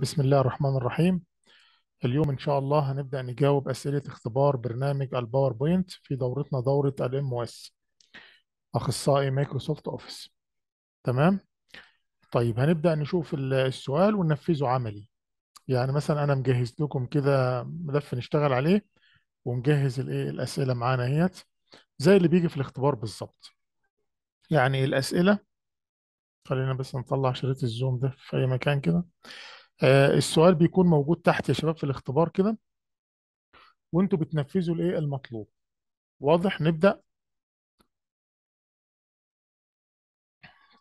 بسم الله الرحمن الرحيم اليوم إن شاء الله هنبدأ نجاوب أسئلة اختبار برنامج الباوربوينت في دورتنا دورة او اس أخصائي مايكروسوفت أوفيس تمام طيب هنبدأ نشوف السؤال وننفذه عملي يعني مثلا أنا مجهز لكم كده ملف نشتغل عليه ونجهز الإيه الأسئلة معانا اهيت زي اللي بيجي في الاختبار بالظبط يعني الأسئلة خلينا بس نطلع شريط الزوم ده في أي مكان كده آه السؤال بيكون موجود تحت يا شباب في الاختبار كده وانتوا بتنفذوا الايه المطلوب واضح نبدأ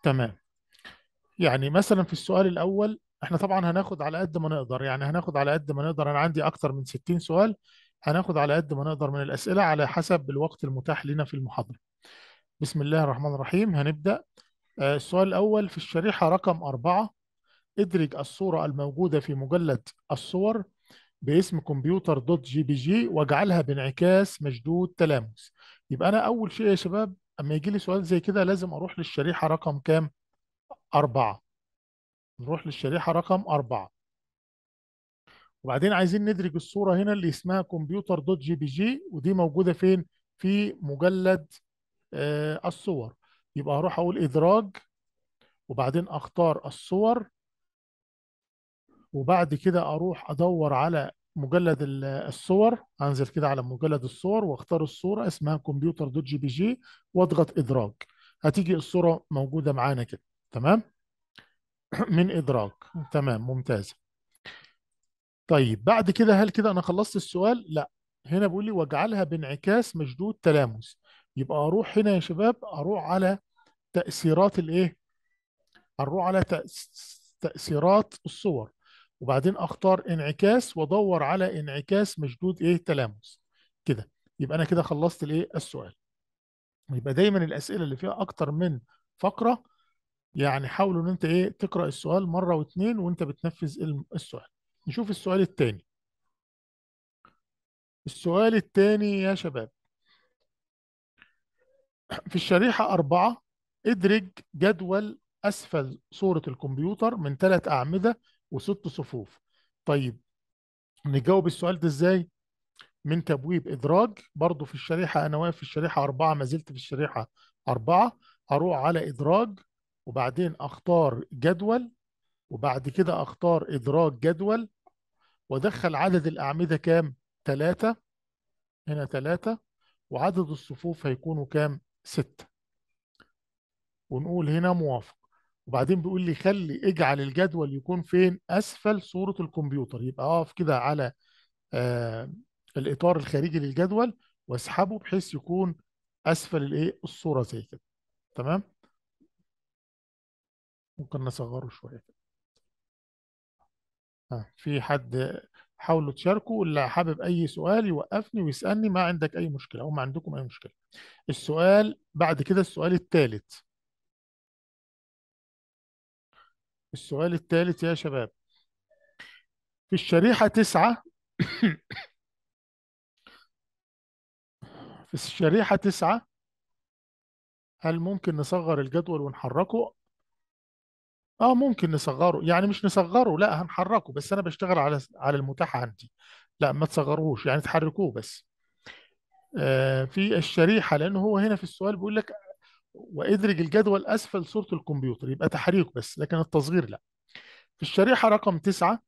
تمام يعني مثلا في السؤال الأول احنا طبعا هناخد على قد ما نقدر يعني هناخد على قد ما نقدر انا عندي اكتر من 60 سؤال هناخد على قد ما نقدر من الأسئلة على حسب الوقت المتاح لنا في المحاضرة بسم الله الرحمن الرحيم هنبدأ آه، السؤال الأول في الشريحة رقم أربعة ادرج الصورة الموجودة في مجلد الصور باسم كمبيوتر دوت جي بي جي واجعلها بانعكاس مشدود تلامس يبقى أنا أول شيء يا شباب أما يجي لي سؤال زي كده لازم أروح للشريحة رقم كام؟ أربعة نروح للشريحة رقم أربعة وبعدين عايزين ندرج الصورة هنا اللي اسمها كمبيوتر دوت جي بي جي ودي موجودة فين؟ في مجلد آه الصور يبقى هروح أقول إدراج وبعدين أختار الصور وبعد كده اروح ادور على مجلد الصور انزل كده على مجلد الصور واختار الصوره اسمها كمبيوتر دوت جي بي جي واضغط ادراج هتيجي الصوره موجوده معانا كده تمام من ادراج تمام ممتاز طيب بعد كده هل كده انا خلصت السؤال لا هنا بيقول لي واجعلها بانعكاس مشدود تلامس يبقى اروح هنا يا شباب اروح على تاثيرات الايه اروح على تأثيرات الصور وبعدين اختار انعكاس وادور على انعكاس مشدود ايه تلامس كده يبقى انا كده خلصت الايه السؤال يبقى دايما الاسئله اللي فيها اكتر من فقره يعني حاولوا ان انت ايه تقرا السؤال مره واثنين وانت بتنفذ السؤال نشوف السؤال الثاني السؤال الثاني يا شباب في الشريحة أربعة ادرج جدول أسفل صورة الكمبيوتر من ثلاث أعمدة وست صفوف طيب نجاوب السؤال ده ازاي من تبويب ادراج برضو في الشريحه انا واقف في الشريحه أربعة ما زلت في الشريحه أربعة اروح على ادراج وبعدين اختار جدول وبعد كده اختار ادراج جدول وادخل عدد الاعمده كام ثلاثة هنا ثلاثة وعدد الصفوف هيكونوا كام ستة ونقول هنا موافق وبعدين بيقول لي خلي اجعل الجدول يكون فين اسفل صوره الكمبيوتر يبقى اقف كده على آه الاطار الخارجي للجدول واسحبه بحيث يكون اسفل الايه الصوره زي كده تمام ممكن نصغره شويه كده آه في حد حاولوا تشاركوا اللي حابب اي سؤال يوقفني ويسالني ما عندك اي مشكله او ما عندكم اي مشكله السؤال بعد كده السؤال الثالث السؤال الثالث يا شباب في الشريحة تسعة في الشريحة تسعة هل ممكن نصغر الجدول ونحركه؟ اه ممكن نصغره يعني مش نصغره لا هنحركه بس انا بشتغل على على المتاح عندي لا ما تصغروش يعني تحركوه بس آه في الشريحة لأنه هو هنا في السؤال بيقول لك وادرج الجدول اسفل صوره الكمبيوتر يبقى تحريك بس لكن التصغير لا في الشريحه رقم 9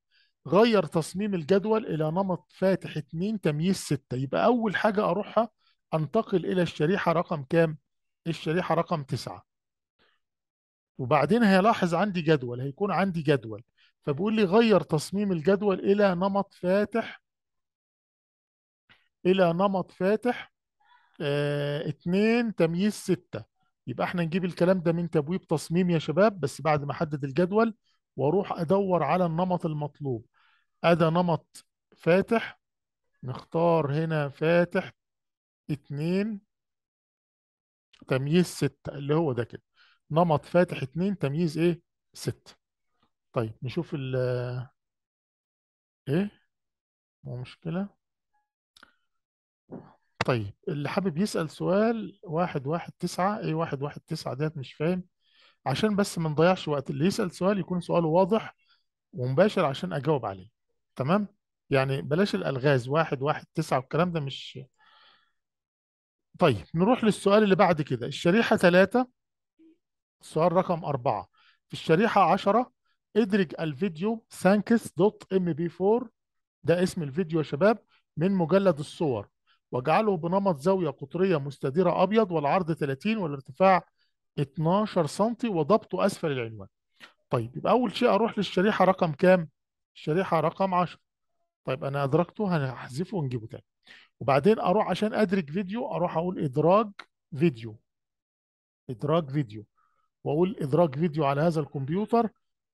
غير تصميم الجدول الى نمط فاتح 2 تمييز 6 يبقى اول حاجه اروحها انتقل الى الشريحه رقم كام الشريحه رقم 9 وبعدين هيلاحظ عندي جدول هيكون عندي جدول فبيقول لي غير تصميم الجدول الى نمط فاتح الى نمط فاتح 2 آه، تمييز 6 يبقى احنا نجيب الكلام ده من تبويب تصميم يا شباب بس بعد ما احدد الجدول واروح ادور على النمط المطلوب ادى نمط فاتح نختار هنا فاتح اتنين تمييز ستة اللي هو ده كده نمط فاتح اتنين تمييز ايه ستة طيب نشوف ال ايه مو مشكلة طيب اللي حابب يسأل سؤال واحد واحد تسعة ايه واحد واحد تسعة ديت مش فاهم عشان بس ما نضيعش وقت اللي يسأل سؤال يكون سؤاله واضح ومباشر عشان أجاوب عليه تمام يعني بلاش الألغاز واحد واحد تسعة والكلام ده مش طيب نروح للسؤال اللي بعد كده الشريحة ثلاثة السؤال رقم أربعة في الشريحة عشرة ادرج الفيديو سانكس دوت ام بي 4 ده اسم الفيديو يا شباب من مجلد الصور واجعله بنمط زاوية قطرية مستديرة أبيض والعرض 30 والارتفاع 12 سم وضبطه أسفل العنوان طيب يبقى أول شيء أروح للشريحة رقم كام؟ الشريحة رقم 10 طيب أنا أدركته هنحذفه ونجيبه تاني وبعدين أروح عشان أدرك فيديو أروح أقول إدراج فيديو إدراج فيديو وأقول إدراج فيديو على هذا الكمبيوتر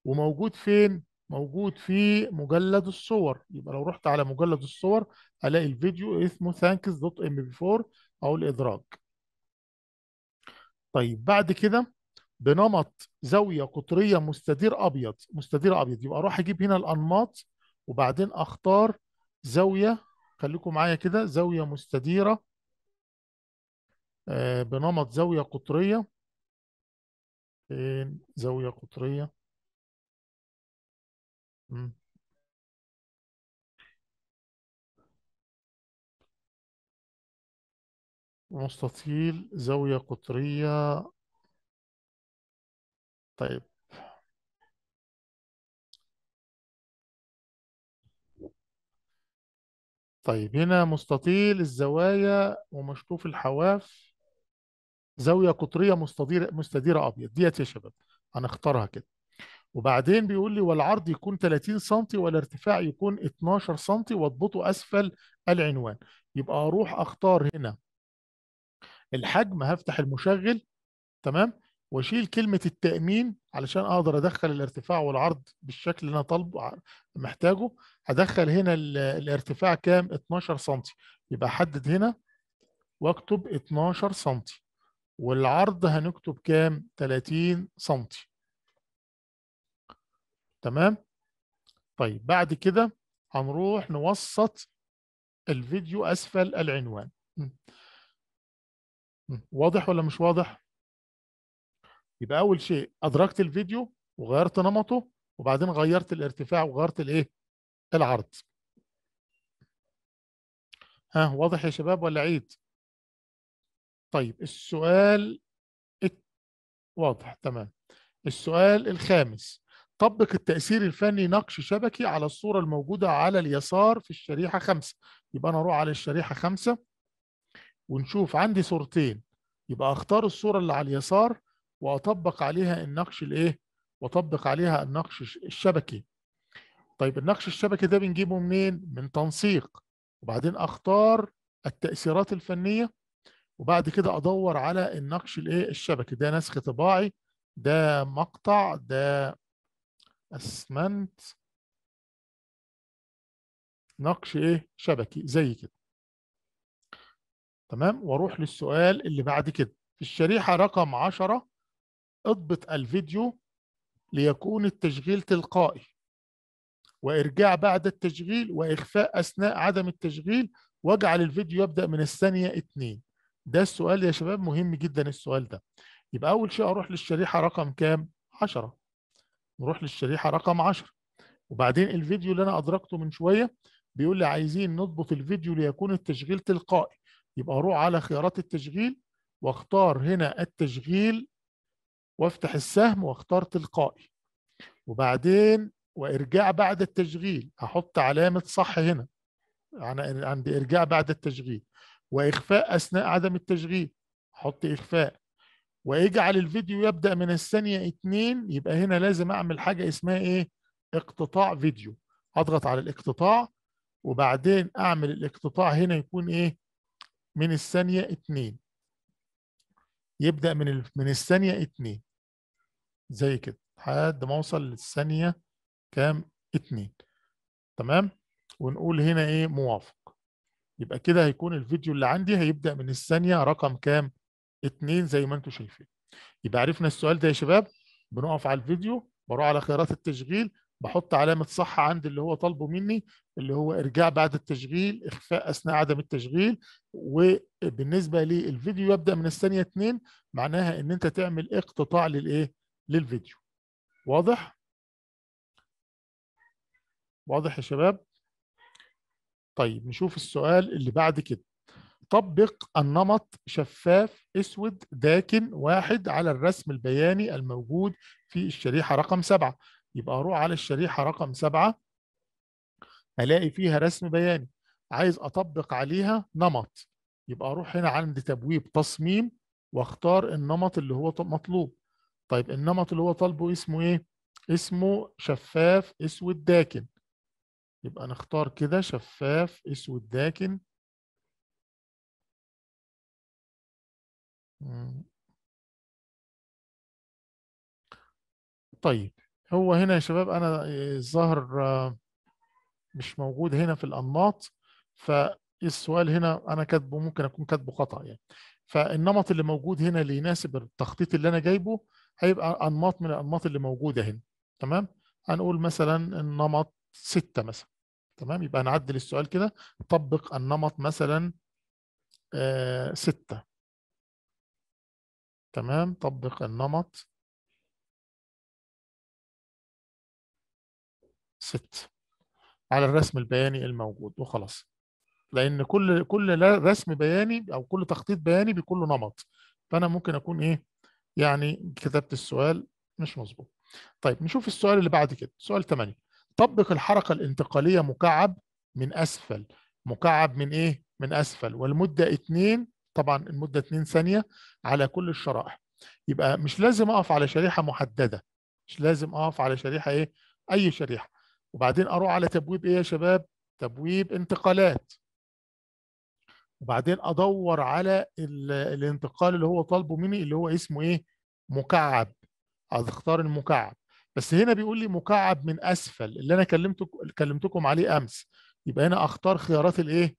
وموجود فين؟ موجود في مجلد الصور يبقى لو رحت على مجلد الصور الاقي الفيديو اسمه ثانكس دوت ام بي 4 او الادراج طيب بعد كده بنمط زاويه قطريه مستدير ابيض مستدير ابيض يبقى اروح اجيب هنا الانماط وبعدين اختار زاويه خليكم معايا كده زاويه مستديره آه، بنمط زاويه قطريه فين زاويه قطريه مستطيل زاوية قطرية طيب طيب هنا مستطيل الزوايا ومشطوف الحواف زاوية قطرية مستديرة مستديرة أبيض ديت يا شباب هنختارها كده وبعدين بيقول لي والعرض يكون 30 سم والارتفاع يكون 12 سم واضبطه اسفل العنوان يبقى اروح اختار هنا الحجم هفتح المشغل تمام واشيل كلمه التامين علشان اقدر ادخل الارتفاع والعرض بالشكل اللي انا طالبه محتاجه هدخل هنا الارتفاع كام 12 سم يبقى احدد هنا واكتب 12 سم والعرض هنكتب كام 30 سم تمام طيب بعد كده هنروح نوسط الفيديو أسفل العنوان واضح ولا مش واضح؟ يبقى أول شيء أدركت الفيديو وغيرت نمطه وبعدين غيرت الارتفاع وغيرت الإيه؟ العرض ها واضح يا شباب ولا عيد؟ طيب السؤال واضح تمام السؤال الخامس طبق التأثير الفني نقش شبكي على الصورة الموجودة على اليسار في الشريحة خمسة يبقى أنا أروح على الشريحة خمسة ونشوف عندي صورتين يبقى أختار الصورة اللي على اليسار وأطبق عليها النقش الإيه؟ وأطبق عليها النقش الشبكي طيب النقش الشبكي ده بنجيبه منين؟ من تنسيق وبعدين أختار التأثيرات الفنية وبعد كده أدور على النقش الإيه؟ الشبكي ده نسخ طباعي ده مقطع ده اسمنت نقش ايه شبكي زي كده تمام واروح للسؤال اللي بعد كده في الشريحه رقم 10 اضبط الفيديو ليكون التشغيل تلقائي وارجاع بعد التشغيل واخفاء اثناء عدم التشغيل واجعل الفيديو يبدا من الثانيه 2 ده السؤال يا شباب مهم جدا السؤال ده يبقى اول شيء اروح للشريحه رقم كام 10 نروح للشريحه رقم 10 وبعدين الفيديو اللي انا ادركته من شويه بيقول لي عايزين نضبط الفيديو ليكون التشغيل تلقائي يبقى اروح على خيارات التشغيل واختار هنا التشغيل وافتح السهم واختار تلقائي وبعدين وارجاع بعد التشغيل احط علامه صح هنا يعني عندي ارجاع بعد التشغيل واخفاء اثناء عدم التشغيل احط اخفاء واجعل الفيديو يبدأ من الثانية اثنين يبقى هنا لازم اعمل حاجة اسمها ايه اقتطاع فيديو اضغط على الاقتطاع وبعدين اعمل الاقتطاع هنا يكون ايه من الثانية اثنين يبدأ من ال... من الثانية اثنين زي كده لحد ما اوصل للثانية كام اثنين تمام ونقول هنا ايه موافق يبقى كده هيكون الفيديو اللي عندي هيبدأ من الثانية رقم كام اتنين زي ما انتم شايفين يبقى عرفنا السؤال ده يا شباب بنقف على الفيديو بروح على خيارات التشغيل بحط علامة صح عند اللي هو طالبه مني اللي هو إرجاع بعد التشغيل إخفاء أثناء عدم التشغيل وبالنسبة للفيديو يبدأ من الثانية اتنين معناها إن أنت تعمل اقتطاع للإيه؟ للفيديو واضح؟ واضح يا شباب؟ طيب نشوف السؤال اللي بعد كده نطبق النمط شفاف اسود داكن واحد على الرسم البياني الموجود في الشريحة رقم سبعة يبقى اروح على الشريحة رقم سبعة الاقي فيها رسم بياني عايز اطبق عليها نمط يبقى اروح هنا عند تبويب تصميم واختار النمط اللي هو مطلوب طيب النمط اللي هو طالبه اسمه ايه اسمه شفاف اسود داكن يبقى نختار كده شفاف اسود داكن طيب هو هنا يا شباب انا الظاهر آه، مش موجود هنا في الانماط فالسؤال هنا انا كاتبه ممكن اكون كاتبه خطا يعني فالنمط اللي موجود هنا اللي يناسب التخطيط اللي انا جايبه هيبقى انماط من الانماط اللي موجوده هنا تمام هنقول مثلا النمط 6 مثلا تمام يبقى نعدل السؤال كده طبق النمط مثلا 6 آه، تمام طبق النمط ست على الرسم البياني الموجود وخلاص لان كل كل رسم بياني او كل تخطيط بياني بيكون له نمط فانا ممكن اكون ايه يعني كتبت السؤال مش مظبوط طيب نشوف السؤال اللي بعد كده سؤال 8 طبق الحركه الانتقاليه مكعب من اسفل مكعب من ايه من اسفل والمده 2 طبعا المدة 2 ثانية على كل الشرائح يبقى مش لازم أقف على شريحة محددة مش لازم أقف على شريحة إيه أي شريحة وبعدين أروح على تبويب إيه يا شباب تبويب انتقالات وبعدين أدور على الانتقال اللي هو طالبه مني اللي هو اسمه إيه مكعب أختار المكعب بس هنا بيقول لي مكعب من اسفل اللي انا كلمتك كلمتكم عليه امس يبقى هنا اختار خيارات الايه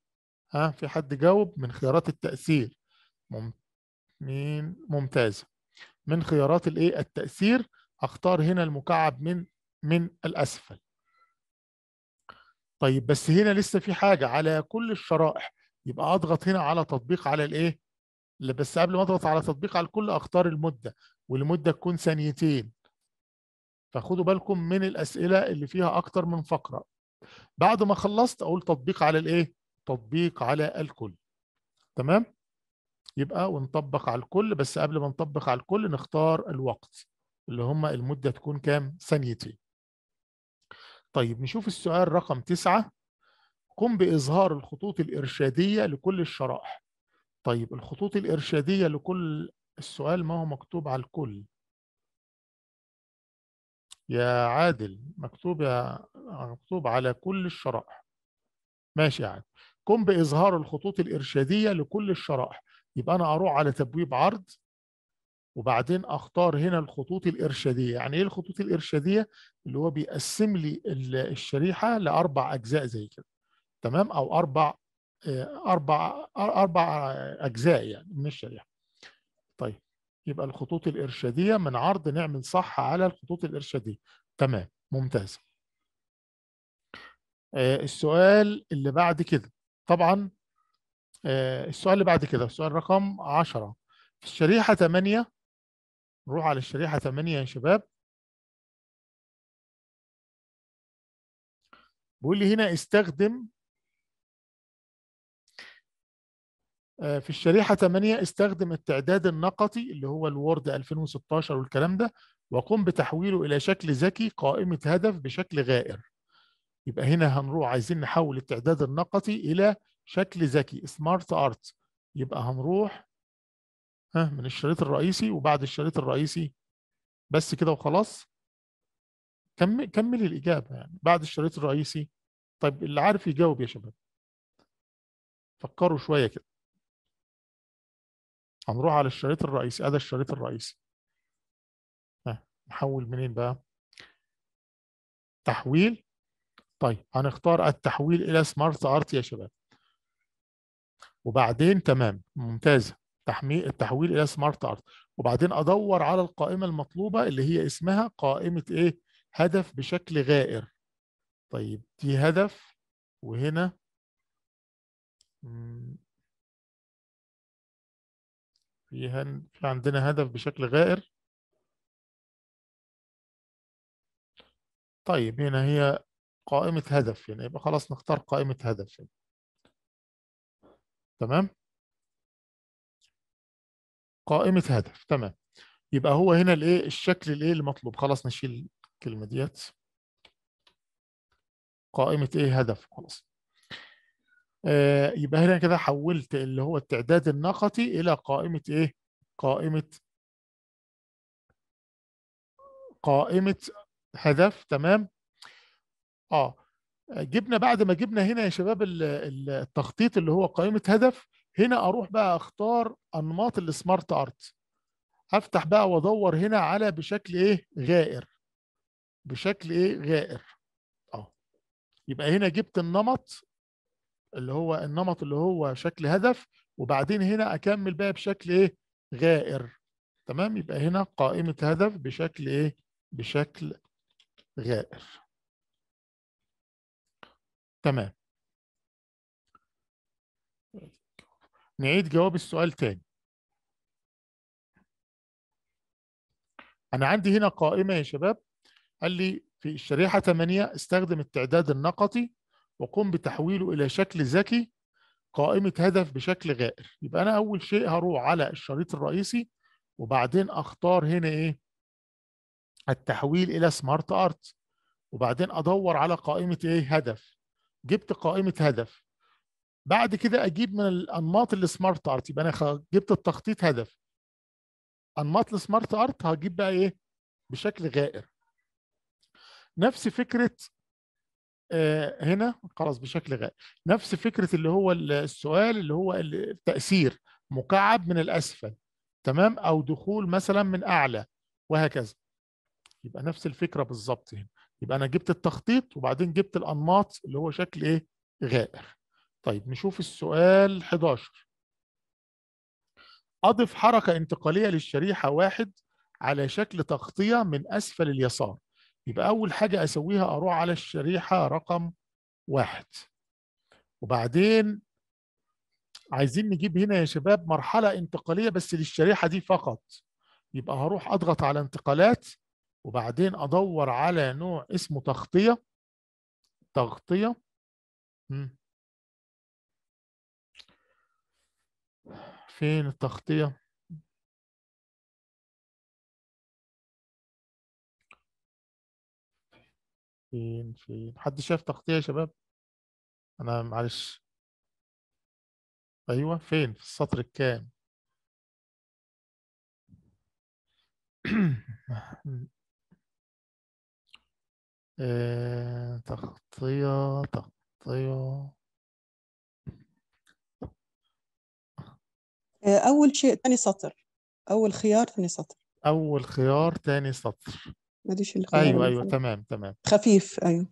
ها في حد جاوب من خيارات التأثير مين ممتازة من خيارات الايه التأثير اختار هنا المكعب من من الأسفل طيب بس هنا لسه في حاجة على كل الشرائح يبقى أضغط هنا على تطبيق على الإيه بس قبل ما أضغط على تطبيق على الكل أختار المدة والمدة تكون ثانيتين فخدوا بالكم من الأسئلة اللي فيها أكتر من فقرة بعد ما خلصت أقول تطبيق على الإيه تطبيق على الكل تمام يبقى ونطبق على الكل بس قبل ما نطبق على الكل نختار الوقت اللي هم المدة تكون كام ثانيتين طيب نشوف السؤال رقم تسعة قم بإظهار الخطوط الإرشادية لكل الشرائح طيب الخطوط الإرشادية لكل السؤال ما هو مكتوب على الكل يا عادل مكتوب يا مكتوب على كل الشرائح ماشي يا عادل قم بإظهار الخطوط الإرشادية لكل الشرائح يبقى أنا أروح على تبويب عرض وبعدين اختار هنا الخطوط الارشاديه يعني ايه الخطوط الارشاديه اللي هو بيقسم لي الشريحه لاربع اجزاء زي كده تمام او اربع آه، اربع اربع اجزاء يعني من الشريحه طيب يبقى الخطوط الارشاديه من عرض نعمل صح على الخطوط الارشاديه تمام ممتاز آه، السؤال اللي بعد كده طبعا آه، السؤال اللي بعد كده السؤال رقم 10 في الشريحة 8 نروح على الشريحة 8 يا شباب بيقول لي هنا استخدم آه، في الشريحة 8 استخدم التعداد النقطي اللي هو الوورد 2016 والكلام ده وقم بتحويله إلى شكل ذكي قائمة هدف بشكل غائر يبقى هنا هنروح عايزين نحول التعداد النقطي إلى شكل ذكي سمارت ارت يبقى هنروح ها من الشريط الرئيسي وبعد الشريط الرئيسي بس كده وخلاص كمل كمل الإجابة يعني بعد الشريط الرئيسي طيب اللي عارف يجاوب يا شباب فكروا شوية كده هنروح على الشريط الرئيسي هذا الشريط الرئيسي ها نحول منين بقى تحويل طيب هنختار التحويل إلى سمارت ارت يا شباب وبعدين تمام ممتازة تحميل التحويل إلى سمارت ارت وبعدين أدور على القائمة المطلوبة اللي هي اسمها قائمة إيه هدف بشكل غائر طيب دي هدف وهنا في هن... في عندنا هدف بشكل غائر طيب هنا هي قائمة هدف يعني يبقى خلاص نختار قائمة هدف يعني. تمام قائمة هدف تمام يبقى هو هنا الايه الشكل الايه المطلوب خلاص نشيل الكلمة ديت قائمة ايه هدف خلاص آه يبقى هنا كده حولت اللي هو التعداد النقطي الى قائمة ايه قائمة قائمة هدف تمام اه جبنا بعد ما جبنا هنا يا شباب التخطيط اللي هو قائمه هدف هنا اروح بقى اختار انماط السمارت ارت افتح بقى وادور هنا على بشكل ايه غائر بشكل ايه غائر اه يبقى هنا جبت النمط اللي هو النمط اللي هو شكل هدف وبعدين هنا اكمل بقى بشكل ايه غائر تمام يبقى هنا قائمه هدف بشكل ايه بشكل غائر تمام نعيد جواب السؤال تاني أنا عندي هنا قائمة يا شباب قال لي في الشريحة 8 استخدم التعداد النقطي وقم بتحويله إلى شكل ذكي قائمة هدف بشكل غائر يبقى أنا أول شيء هروح على الشريط الرئيسي وبعدين أختار هنا إيه التحويل إلى سمارت أرت وبعدين أدور على قائمة إيه هدف جبت قائمه هدف بعد كده اجيب من الانماط السمارت ارت يبقى انا جبت التخطيط هدف انماط السمارت ارت هجيب بقى ايه بشكل غائر نفس فكره آه، هنا خلاص بشكل غائر نفس فكره اللي هو السؤال اللي هو التاثير مكعب من الاسفل تمام او دخول مثلا من اعلى وهكذا يبقى نفس الفكره بالظبط هنا يبقى انا جبت التخطيط وبعدين جبت الانماط اللي هو شكل ايه غائر طيب نشوف السؤال 11 اضف حركه انتقاليه للشريحه واحد على شكل تغطيه من اسفل اليسار يبقى اول حاجه اسويها اروح على الشريحه رقم واحد وبعدين عايزين نجيب هنا يا شباب مرحله انتقاليه بس للشريحه دي فقط يبقى هروح اضغط على انتقالات وبعدين ادور على نوع اسمه تغطيه تغطيه فين التغطيه فين فين حد شاف تغطيه يا شباب انا معلش ايوه فين في السطر الكام آه، تغطية تغطية آه، أول شيء ثاني سطر أول خيار ثاني سطر أول خيار ثاني سطر ماليش الخيار أيوه أيوه الخيار. تمام تمام خفيف أيوه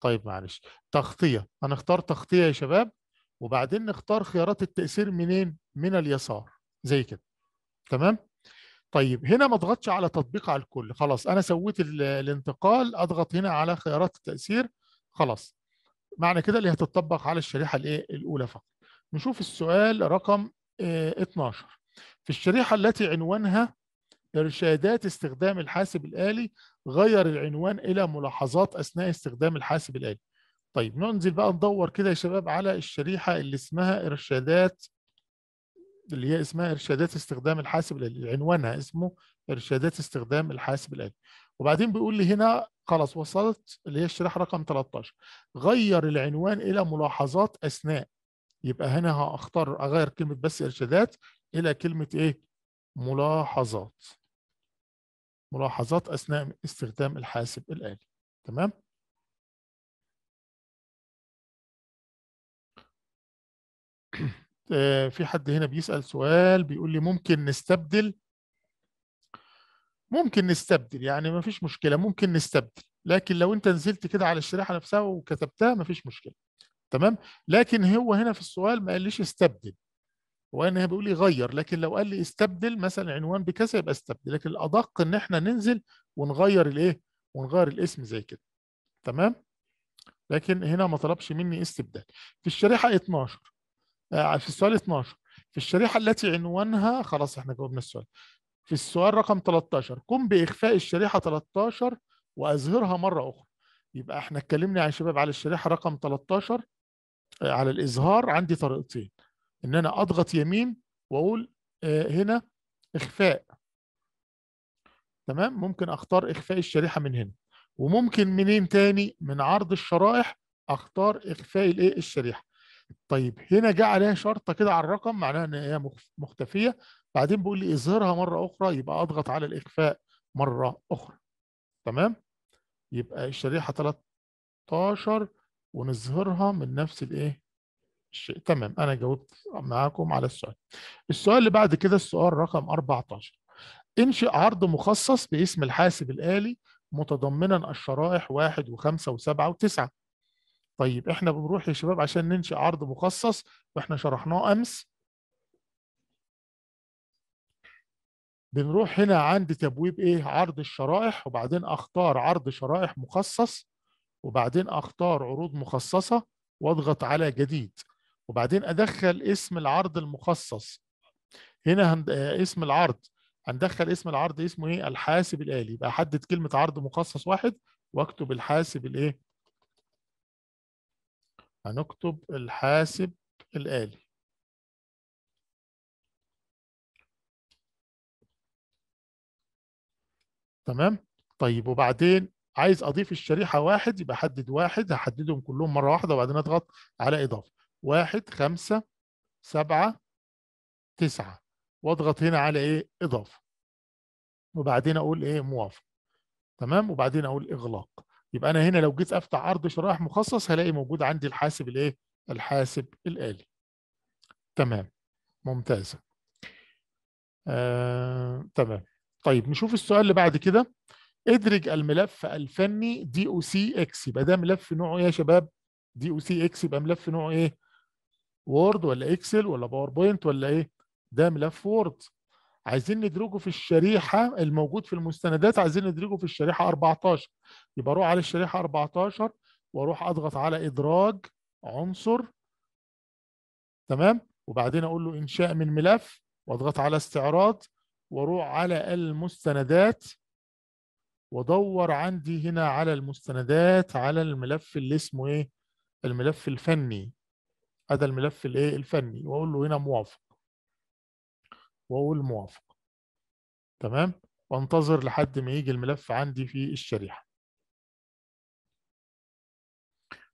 طيب معلش تغطية هنختار تغطية يا شباب وبعدين نختار خيارات التأثير منين؟ من اليسار زي كده تمام؟ طيب هنا ما اضغطش على تطبيق على الكل خلاص انا سويت الانتقال اضغط هنا على خيارات التاثير خلاص معنى كده اللي هتطبق على الشريحه الايه الاولى فقط نشوف السؤال رقم 12 آه، في الشريحه التي عنوانها ارشادات استخدام الحاسب الالي غير العنوان الى ملاحظات اثناء استخدام الحاسب الالي طيب ننزل بقى ندور كده يا شباب على الشريحه اللي اسمها ارشادات اللي هي اسمها إرشادات استخدام الحاسب الآلي عنوانها اسمه إرشادات استخدام الحاسب الآلي وبعدين بيقول لي هنا خلاص وصلت اللي هي الشريحة رقم 13 غير العنوان إلى ملاحظات أثناء يبقى هنا هختار أغير كلمة بس إرشادات إلى كلمة إيه ملاحظات ملاحظات أثناء استخدام الحاسب الآلي تمام آه، في حد هنا بيسأل سؤال بيقول لي ممكن نستبدل ممكن نستبدل يعني ما فيش مشكلة ممكن نستبدل لكن لو انت نزلت كده على الشريحة نفسها وكتبتها ما فيش مشكلة تمام لكن هو هنا في السؤال ما قال ليش استبدل هو هنا بيقول لي غير لكن لو قال لي استبدل مثلا عنوان بكذا يبقى استبدل لكن الأدق ان احنا ننزل ونغير الايه ونغير الاسم زي كده تمام لكن هنا ما طلبش مني استبدال في الشريحة 12 آه، في السؤال 12 في الشريحة التي عنوانها خلاص احنا جاوبنا السؤال في السؤال رقم 13 قم بإخفاء الشريحة 13 وأظهرها مرة أخرى يبقى احنا اتكلمنا يا شباب على الشريحة رقم 13 آه، على الإظهار عندي طريقتين إن أنا أضغط يمين وأقول آه، هنا إخفاء تمام ممكن أختار إخفاء الشريحة من هنا وممكن منين تاني من عرض الشرائح أختار إخفاء الإيه الشريحة طيب هنا جاء عليها شرطه كده على الرقم معناها ان هي مختفيه بعدين بيقول لي اظهرها مره اخرى يبقى اضغط على الاخفاء مره اخرى تمام يبقى الشريحه 13 ونظهرها من نفس الايه الشيء تمام انا جاوبت معاكم على السؤال السؤال اللي بعد كده السؤال رقم 14 انشئ عرض مخصص باسم الحاسب الآلي متضمنا الشرائح 1 و5 و7 و9 طيب احنا بنروح يا شباب عشان ننشئ عرض مخصص واحنا شرحناه امس بنروح هنا عند تبويب ايه عرض الشرائح وبعدين اختار عرض شرائح مخصص وبعدين اختار عروض مخصصه واضغط على جديد وبعدين ادخل اسم العرض المخصص هنا هند... اسم العرض هندخل اسم العرض اسمه ايه الحاسب الالي يبقى احدد كلمه عرض مخصص واحد واكتب الحاسب الايه هنكتب الحاسب الآلي تمام طيب وبعدين عايز اضيف الشريحه واحد يبقى حدد واحد هحددهم كلهم مره واحده وبعدين اضغط على اضافه واحد خمسه سبعه تسعه واضغط هنا على ايه اضافه وبعدين اقول ايه موافق تمام وبعدين اقول اغلاق يبقى انا هنا لو جيت افتح عرض شرائح مخصص هلاقي موجود عندي الحاسب الايه الحاسب الالي تمام ممتازه آه، تمام طيب نشوف السؤال اللي بعد كده ادرج الملف الفني دي او سي اكس يبقى ده ملف نوعه ايه يا شباب دي او سي اكس يبقى ملف نوعه ايه وورد ولا اكسل ولا باوربوينت ولا ايه ده ملف وورد عايزين ندرجه في الشريحه الموجود في المستندات عايزين ندرجه في الشريحه 14 يبقى اروح على الشريحه 14 واروح اضغط على ادراج عنصر تمام وبعدين اقول له انشاء من ملف واضغط على استعراض واروح على المستندات وادور عندي هنا على المستندات على الملف اللي اسمه ايه الملف الفني هذا الملف الايه الفني واقول له هنا موافق واقول موافق تمام وانتظر لحد ما يجي الملف عندي في الشريحه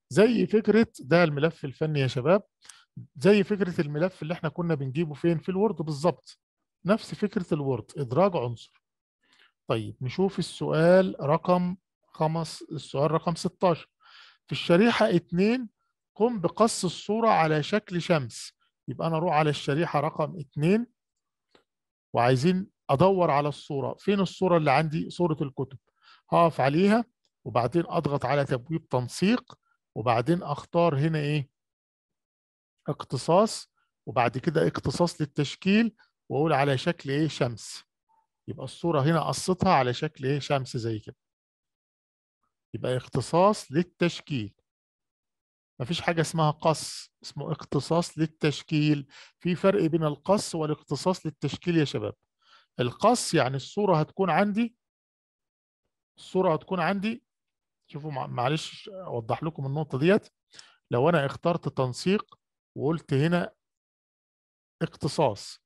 زي فكره ده الملف الفني يا شباب زي فكره الملف اللي احنا كنا بنجيبه فين في الوورد بالظبط نفس فكره الوورد ادراج عنصر طيب نشوف السؤال رقم خمس السؤال رقم 16 في الشريحه 2 قم بقص الصوره على شكل شمس يبقى انا اروح على الشريحه رقم 2 وعايزين ادور على الصوره فين الصوره اللي عندي صوره الكتب هقف عليها وبعدين اضغط على تبويب تنسيق وبعدين اختار هنا ايه اقتصاص وبعد كده اقتصاص للتشكيل واقول على شكل ايه شمس يبقى الصوره هنا قصتها على شكل ايه شمس زي كده يبقى اختصاص للتشكيل ما فيش حاجة اسمها قص اسمه اختصاص للتشكيل في فرق بين القص والاختصاص للتشكيل يا شباب القص يعني الصورة هتكون عندي الصورة هتكون عندي شوفوا معلش أوضح لكم النقطة ديت لو أنا اخترت تنسيق وقلت هنا اختصاص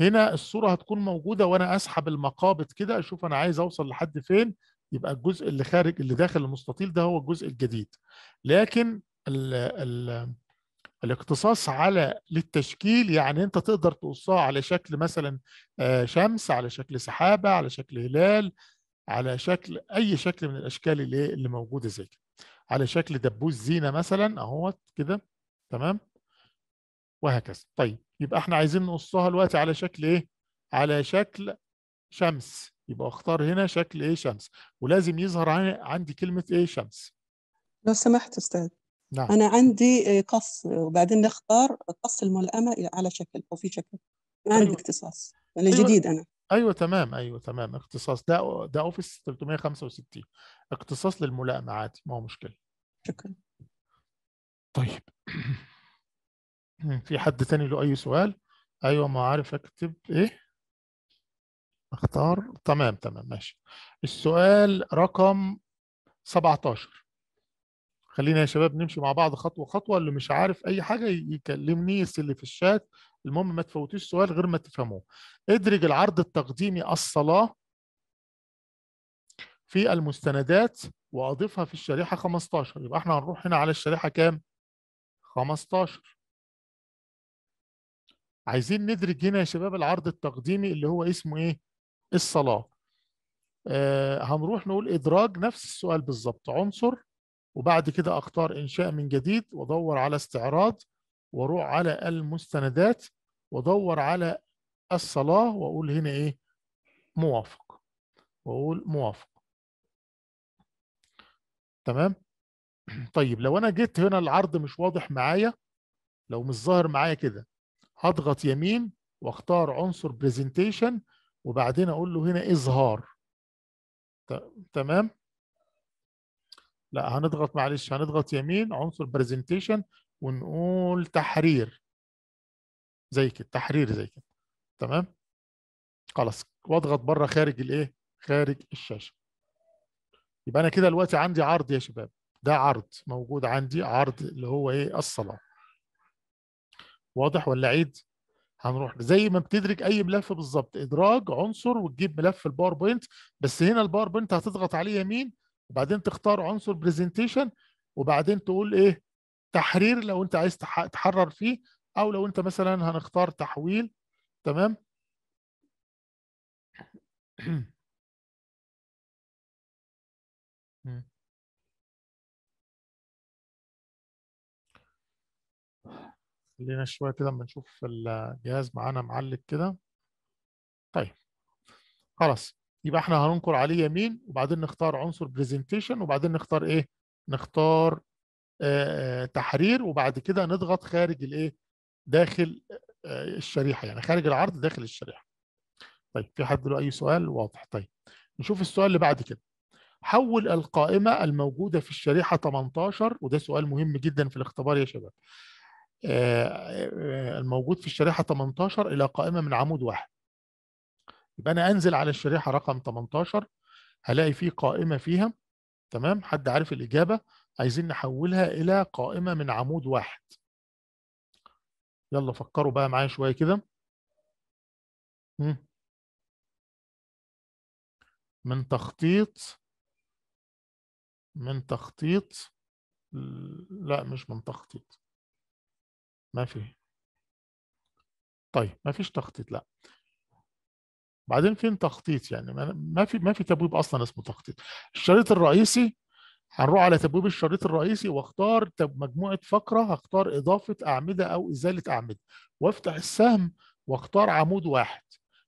هنا الصورة هتكون موجودة وأنا أسحب المقابض كده أشوف أنا عايز أوصل لحد فين يبقى الجزء اللي خارج اللي داخل المستطيل ده هو الجزء الجديد لكن ال الـ الاقتصاص على للتشكيل يعني انت تقدر تقصها على شكل مثلا آه، شمس على شكل سحابه على شكل هلال على شكل اي شكل من الاشكال اللي اللي موجوده زي كده على شكل دبوس زينه مثلا اهوت كده تمام وهكذا طيب يبقى احنا عايزين نقصها دلوقتي على شكل ايه على شكل شمس يبقى اختار هنا شكل ايه شمس ولازم يظهر عندي كلمه ايه شمس لو سمحت استاذ نعم. انا عندي آه، قص وبعدين نختار قص الملائمه على شكل او في شكل ما عندي أيوة. اختصاص انا أيوة. جديد انا ايوه تمام ايوه تمام اختصاص ده ده اوفيس 365 اختصاص للملائمه عادي ما هو مشكله شكرا طيب في حد تاني له اي سؤال ايوه ما عارف اكتب ايه اختار تمام تمام ماشي السؤال رقم 17 خلينا يا شباب نمشي مع بعض خطوه خطوه اللي مش عارف اي حاجه يكلمني اللي في الشات المهم ما تفوتوش سؤال غير ما تفهموه ادرج العرض التقديمي الصلاه في المستندات واضيفها في الشريحه 15 يبقى احنا هنروح هنا على الشريحه كام 15 عايزين ندرج هنا يا شباب العرض التقديمي اللي هو اسمه ايه الصلاه آه هنروح نقول ادراج نفس السؤال بالظبط عنصر وبعد كده اختار انشاء من جديد وادور على استعراض واروح على المستندات وادور على الصلاه واقول هنا ايه موافق واقول موافق تمام طيب لو انا جيت هنا العرض مش واضح معايا لو مش ظاهر معايا كده هضغط يمين واختار عنصر برزنتيشن وبعدين اقول له هنا اظهار تمام لا هنضغط معلش هنضغط يمين عنصر برزنتيشن ونقول تحرير زي كده تحرير زي كده تمام خلاص واضغط بره خارج الايه خارج الشاشه يبقى انا كده دلوقتي عندي عرض يا شباب ده عرض موجود عندي عرض اللي هو ايه الصلاه واضح ولا عيد هنروح زي ما بتدرج اي ملف بالظبط ادراج عنصر وتجيب ملف الباوربوينت بس هنا الباوربوينت هتضغط عليه يمين وبعدين تختار عنصر برزنتيشن وبعدين تقول ايه تحرير لو انت عايز تحرر فيه او لو انت مثلا هنختار تحويل تمام خلينا شويه كده اما نشوف الجهاز معانا معلق كده طيب خلاص يبقى احنا هننقر عليه يمين وبعدين نختار عنصر برزنتيشن وبعدين نختار ايه نختار آه، آه، تحرير وبعد كده نضغط خارج الايه داخل آه، الشريحه يعني خارج العرض داخل الشريحه طيب في حد له اي سؤال واضح طيب نشوف السؤال اللي بعد كده حول القائمه الموجوده في الشريحه 18 وده سؤال مهم جدا في الاختبار يا شباب الموجود في الشريحه 18 الى قائمه من عمود واحد يبقى انا انزل على الشريحه رقم 18 هلاقي في قائمه فيها تمام حد عارف الاجابه عايزين نحولها الى قائمه من عمود واحد يلا فكروا بقى معايا شويه كده من تخطيط من تخطيط لا مش من تخطيط ما في طيب ما فيش تخطيط لا بعدين فين تخطيط يعني ما في ما في تبويب اصلا اسمه تخطيط الشريط الرئيسي هنروح على تبويب الشريط الرئيسي واختار مجموعه فقره هختار اضافه اعمده او ازاله اعمده وافتح السهم واختار عمود واحد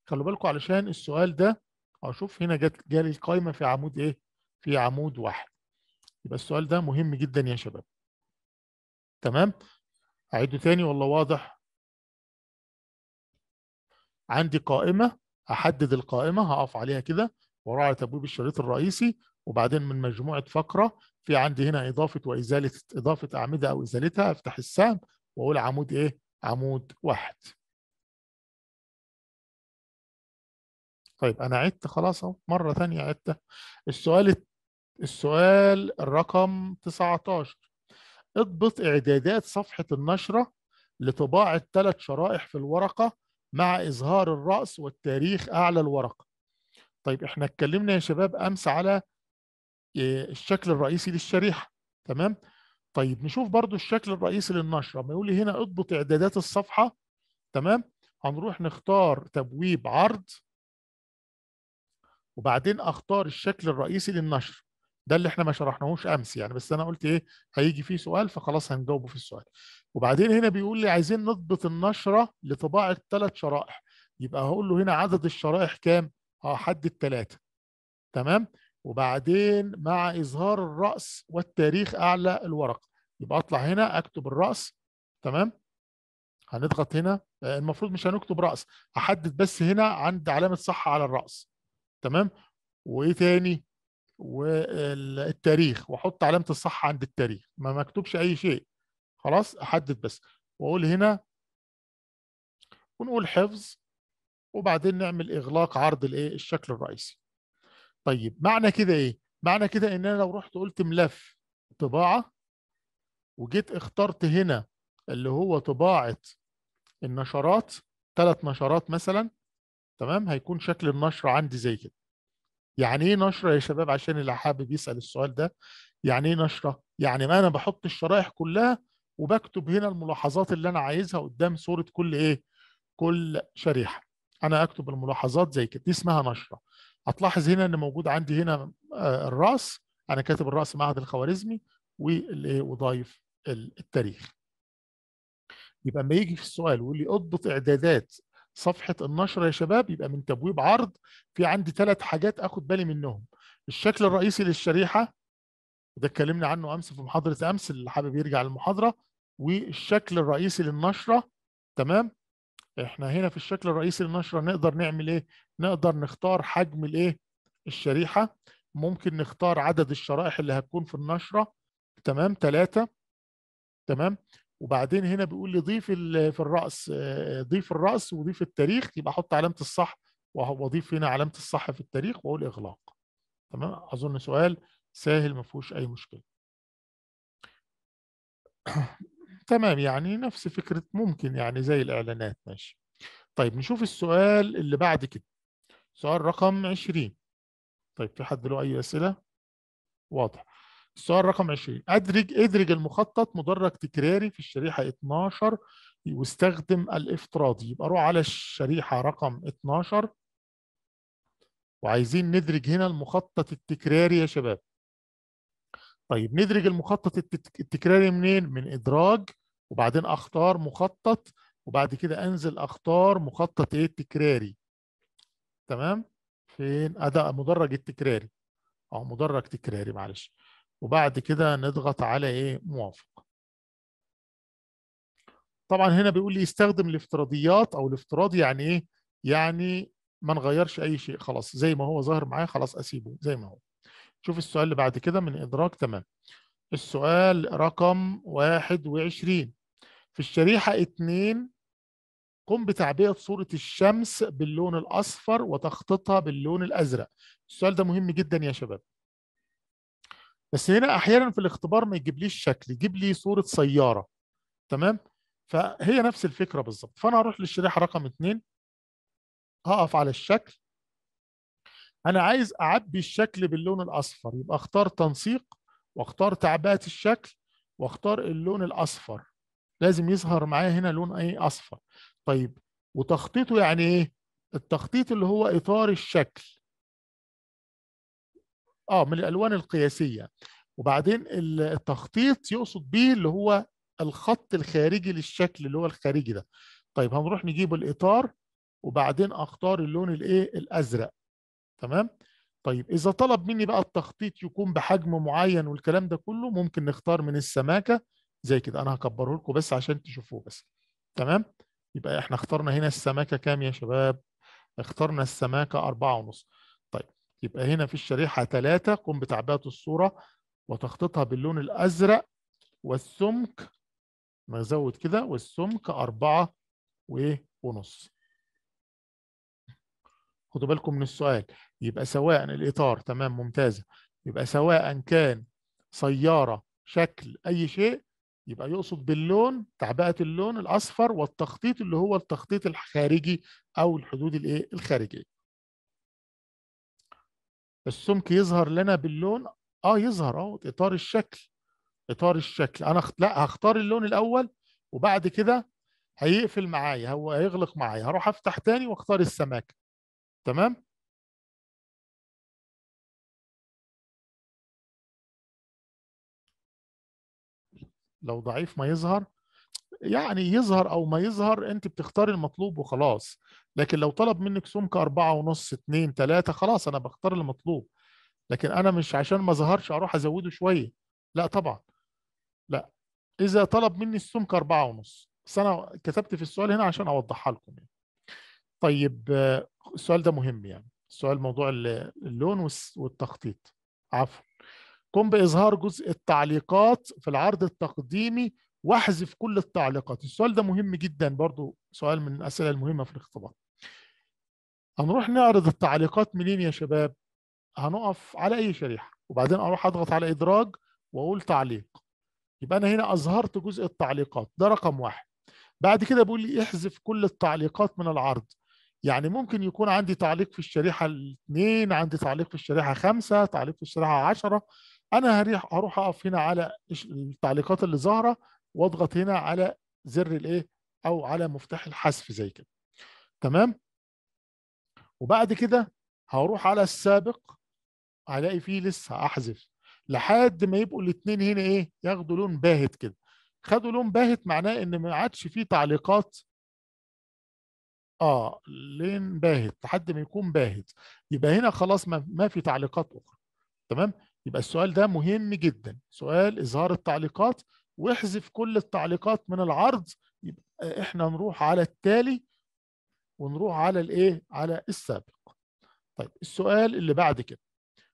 خلوا بالكم علشان السؤال ده اشوف هنا جت جالي القايمه في عمود ايه في عمود واحد يبقى السؤال ده مهم جدا يا شباب تمام اعيده تاني والله واضح عندي قائمه احدد القائمه هقف عليها كده وراعي تبويب الشريط الرئيسي وبعدين من مجموعه فقره في عندي هنا اضافه وازاله اضافه اعمده او ازالتها افتح السهم واقول عمود ايه؟ عمود واحد. طيب انا عدت خلاص اهو مره ثانيه عدت السؤال السؤال الرقم 19 اضبط اعدادات صفحه النشره لطباعه ثلاث شرائح في الورقه مع إظهار الرأس والتاريخ أعلى الورقة طيب إحنا اتكلمنا يا شباب أمس على آه، الشكل الرئيسي للشريحة تمام طيب نشوف برضو الشكل الرئيسي للنشرة ما يقول لي هنا اضبط إعدادات الصفحة تمام هنروح نختار تبويب عرض وبعدين أختار الشكل الرئيسي للنشر ده اللي احنا ما شرحناهوش امس يعني بس انا قلت ايه هيجي فيه سؤال فخلاص هنجاوبه في السؤال وبعدين هنا بيقول لي عايزين نضبط النشره لطباعه ثلاث شرائح يبقى هقول له هنا عدد الشرائح كام هحدد آه، ثلاثه تمام وبعدين مع اظهار الراس والتاريخ اعلى الورقه يبقى اطلع هنا اكتب الراس تمام هنضغط هنا آه، المفروض مش هنكتب راس احدد بس هنا عند علامه صح على الراس تمام وايه تاني والتاريخ واحط علامه الصح عند التاريخ ما مكتوبش اي شيء خلاص احدد بس واقول هنا ونقول حفظ وبعدين نعمل اغلاق عرض الايه الشكل الرئيسي طيب معنى كده ايه معنى كده ان انا لو رحت قلت ملف طباعه وجيت اخترت هنا اللي هو طباعه النشرات ثلاث نشرات مثلا تمام هيكون شكل النشر عندي زي كده يعني ايه نشره يا شباب عشان اللي حابب يسال السؤال ده يعني ايه نشره يعني ما انا بحط الشرائح كلها وبكتب هنا الملاحظات اللي انا عايزها قدام صوره كل ايه كل شريحه انا اكتب الملاحظات زي كده دي اسمها نشره هتلاحظ هنا ان موجود عندي هنا آه، الراس انا كاتب الراس معهد الخوارزمي والايه وضايف التاريخ يبقى اما يجي في السؤال واللي لي اضبط اعدادات صفحه النشر يا شباب يبقى من تبويب عرض في عندي ثلاث حاجات اخد بالي منهم الشكل الرئيسي للشريحه ده اتكلمنا عنه امس في محاضره امس اللي حابب يرجع للمحاضره والشكل الرئيسي للنشره تمام احنا هنا في الشكل الرئيسي للنشره نقدر نعمل ايه نقدر نختار حجم الايه الشريحه ممكن نختار عدد الشرائح اللي هتكون في النشره تمام ثلاثة تمام وبعدين هنا بيقول لي ضيف في الراس ضيف الراس وضيف التاريخ يبقى احط علامه الصح واضيف هنا علامه الصح في التاريخ واقول اغلاق تمام اظن سؤال سهل ما فيهوش اي مشكله تمام يعني نفس فكره ممكن يعني زي الاعلانات ماشي طيب نشوف السؤال اللي بعد كده سؤال رقم 20 طيب في حد له اي اسئله واضح السؤال رقم 20 أدرج أدرج المخطط مدرج تكراري في الشريحة 12 واستخدم الافتراضي يبقى أروح على الشريحة رقم 12 وعايزين ندرج هنا المخطط التكراري يا شباب طيب ندرج المخطط التكراري منين؟ من إدراج وبعدين أختار مخطط وبعد كده أنزل أختار مخطط إيه تكراري تمام؟ فين؟ أداء مدرج التكراري أو مدرج تكراري معلش وبعد كده نضغط على ايه موافق طبعا هنا بيقول لي استخدم الافتراضيات او الافتراض يعني ايه يعني ما نغيرش اي شيء خلاص زي ما هو ظاهر معايا خلاص اسيبه زي ما هو شوف السؤال اللي بعد كده من ادراك تمام السؤال رقم 21 في الشريحة 2 قم بتعبئة صورة الشمس باللون الأصفر وتخطيطها باللون الأزرق السؤال ده مهم جدا يا شباب بس هنا احيانا في الاختبار ما يجيبليش شكل يجيب لي صوره سياره تمام فهي نفس الفكره بالظبط فانا هروح للشريحه رقم اثنين هقف على الشكل انا عايز اعبي الشكل باللون الاصفر يبقى اختار تنسيق واختار تعبئه الشكل واختار اللون الاصفر لازم يظهر معايا هنا لون ايه اصفر طيب وتخطيطه يعني ايه التخطيط اللي هو اطار الشكل اه من الالوان القياسيه وبعدين التخطيط يقصد بيه اللي هو الخط الخارجي للشكل اللي هو الخارجي ده طيب هنروح نجيب الاطار وبعدين اختار اللون الايه الازرق تمام طيب اذا طلب مني بقى التخطيط يكون بحجم معين والكلام ده كله ممكن نختار من السماكه زي كده انا هكبره لكم بس عشان تشوفوه بس تمام يبقى احنا اخترنا هنا السماكه كام يا شباب اخترنا السماكه أربعة ونص يبقى هنا في الشريحة ثلاثة قم بتعبئة الصورة وتخطيطها باللون الأزرق والسمك نزود كده والسمك أربعة ونص خدوا بالكم من السؤال يبقى سواء الإطار تمام ممتازة يبقى سواء كان سيارة شكل أي شيء يبقى يقصد باللون تعبئة اللون الأصفر والتخطيط اللي هو التخطيط الخارجي أو الحدود الإيه الخارجية السمك يظهر لنا باللون اه يظهر اهو اطار الشكل اطار الشكل انا لا هختار اللون الاول وبعد كده هيقفل معايا هو هيغلق معايا هروح افتح تاني واختار السماكه تمام لو ضعيف ما يظهر يعني يظهر او ما يظهر انت بتختار المطلوب وخلاص لكن لو طلب منك سمكه أربعة ونص اتنين تلاتة خلاص أنا بختار المطلوب لكن أنا مش عشان ما ظهرش أروح أزوده شوية لا طبعا لا إذا طلب مني السمكه أربعة ونص بس أنا كتبت في السؤال هنا عشان أوضحها لكم يعني. طيب السؤال ده مهم يعني السؤال موضوع اللون والتخطيط عفوا قم بإظهار جزء التعليقات في العرض التقديمي واحذف كل التعليقات السؤال ده مهم جدا برضو سؤال من الأسئلة المهمة في الاختبار هنروح نعرض التعليقات منين يا شباب هنقف على اي شريحه وبعدين اروح اضغط على ادراج واقول تعليق يبقى انا هنا اظهرت جزء التعليقات ده رقم واحد بعد كده بيقول لي احذف كل التعليقات من العرض يعني ممكن يكون عندي تعليق في الشريحه الاثنين عندي تعليق في الشريحه خمسة تعليق في الشريحه عشرة انا هروح اقف هنا على التعليقات اللي ظاهره واضغط هنا على زر الايه او على مفتاح الحذف زي كده تمام وبعد كده هروح على السابق هلاقي فيه لسه احذف لحد ما يبقوا الاثنين هنا ايه ياخدوا لون باهت كده خدوا لون باهت معناه ان ما عادش فيه تعليقات اه لين باهت لحد ما يكون باهت يبقى هنا خلاص ما, ما في تعليقات اخرى تمام يبقى السؤال ده مهم جدا سؤال اظهار التعليقات واحذف كل التعليقات من العرض يبقى احنا نروح على التالي ونروح على الايه على السابق طيب السؤال اللي بعد كده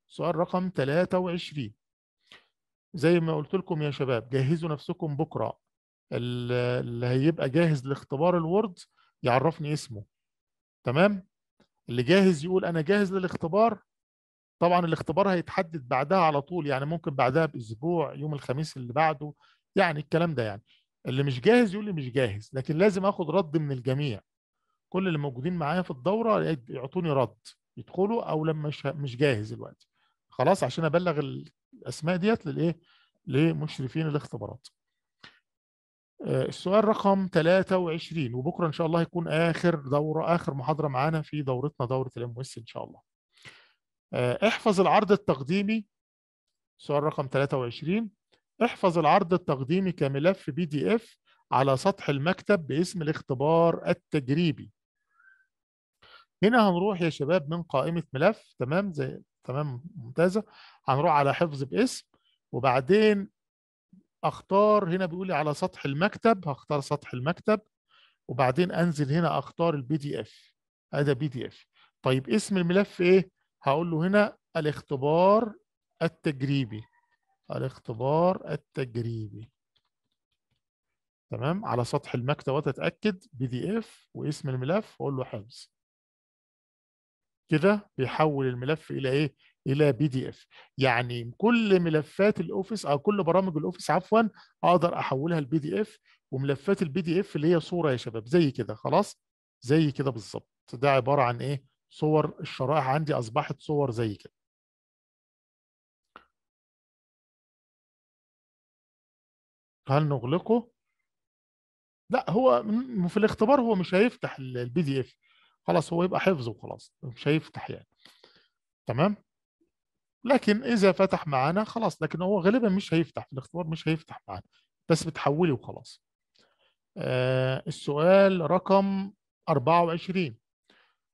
سؤال رقم 23 زي ما قلت لكم يا شباب جهزوا نفسكم بكره اللي هيبقى جاهز لاختبار الوورد يعرفني اسمه تمام اللي جاهز يقول انا جاهز للاختبار طبعا الاختبار هيتحدد بعدها على طول يعني ممكن بعدها باسبوع يوم الخميس اللي بعده يعني الكلام ده يعني اللي مش جاهز يقول لي مش جاهز لكن لازم اخد رد من الجميع كل اللي موجودين معايا في الدوره يعطوني رد يدخلوا او لما مش جاهز الوقت خلاص عشان ابلغ الاسماء ديت للايه لمشرفين الاختبارات آه، السؤال رقم 23 وبكره ان شاء الله هيكون اخر دوره اخر محاضره معانا في دورتنا دوره الام اس ان شاء الله آه، احفظ العرض التقديمي سؤال رقم 23 احفظ العرض التقديمي كملف بي دي اف على سطح المكتب باسم الاختبار التجريبي هنا هنروح يا شباب من قائمة ملف تمام زي تمام ممتازة هنروح على حفظ باسم وبعدين اختار هنا بيقول لي على سطح المكتب هختار سطح المكتب وبعدين انزل هنا اختار البي دي اف هذا بي دي اف طيب اسم الملف ايه هقول له هنا الاختبار التجريبي الاختبار التجريبي تمام على سطح المكتب واتاكد بي دي اف واسم الملف واقول له حفظ كده بيحول الملف الى ايه الى بي دي اف يعني كل ملفات الاوفيس او كل برامج الاوفيس عفوا اقدر احولها لبي دي اف وملفات البي دي اف اللي هي صوره يا شباب زي كده خلاص زي كده بالظبط ده عباره عن ايه صور الشرائح عندي اصبحت صور زي كده هل نغلقه لا هو في الاختبار هو مش هيفتح البي دي اف خلاص هو يبقى حفظ وخلاص مش هيفتح يعني تمام لكن اذا فتح معانا خلاص لكن هو غالبا مش هيفتح في الاختبار مش هيفتح معانا بس بتحولي وخلاص آه السؤال رقم 24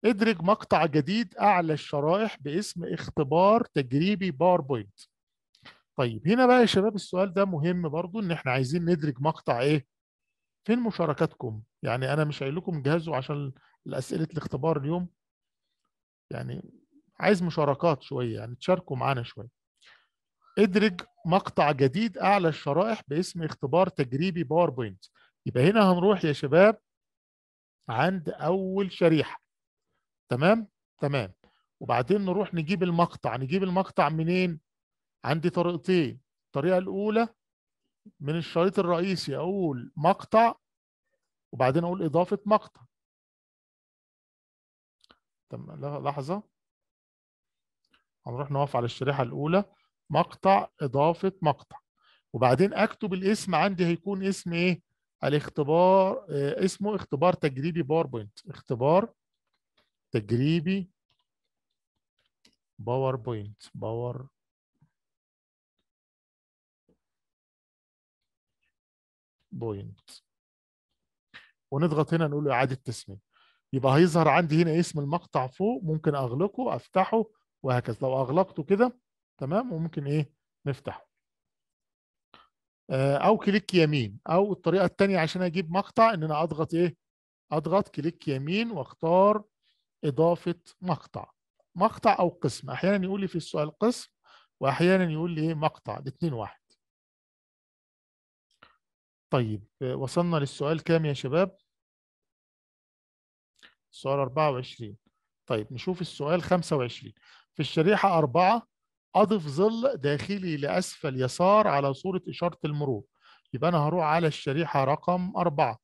ادرج مقطع جديد اعلى الشرائح باسم اختبار تجريبي باوربوينت طيب هنا بقى يا شباب السؤال ده مهم برضو ان احنا عايزين ندرج مقطع ايه فين مشاركاتكم يعني انا مش قايل لكم جهزوا عشان الأسئلة الاختبار اليوم يعني عايز مشاركات شويه يعني تشاركوا معانا شويه ادرج مقطع جديد اعلى الشرائح باسم اختبار تجريبي باوربوينت يبقى هنا هنروح يا شباب عند اول شريحه تمام تمام وبعدين نروح نجيب المقطع نجيب المقطع منين عندي طريقتين الطريقه الاولى من الشريط الرئيسي اقول مقطع وبعدين اقول اضافه مقطع تم لحظة هنروح نقف على الشريحة الأولى مقطع إضافة مقطع وبعدين أكتب الاسم عندي هيكون اسم إيه؟ الاختبار آه، اسمه اختبار تجريبي باوربوينت اختبار تجريبي باوربوينت باور بوينت ونضغط هنا نقول له إعادة تسمية يبقى هيظهر عندي هنا اسم المقطع فوق ممكن اغلقه افتحه وهكذا لو اغلقته كده تمام وممكن ايه نفتحه آه، او كليك يمين او الطريقه الثانيه عشان اجيب مقطع ان انا اضغط ايه اضغط كليك يمين واختار اضافه مقطع مقطع او قسم احيانا يقول لي في السؤال قسم واحيانا يقول لي ايه مقطع الاثنين واحد طيب آه، وصلنا للسؤال كام يا شباب السؤال 24 طيب نشوف السؤال 25 في الشريحة 4 أضف ظل داخلي لأسفل يسار على صورة إشارة المرور يبقى أنا هروح على الشريحة رقم 4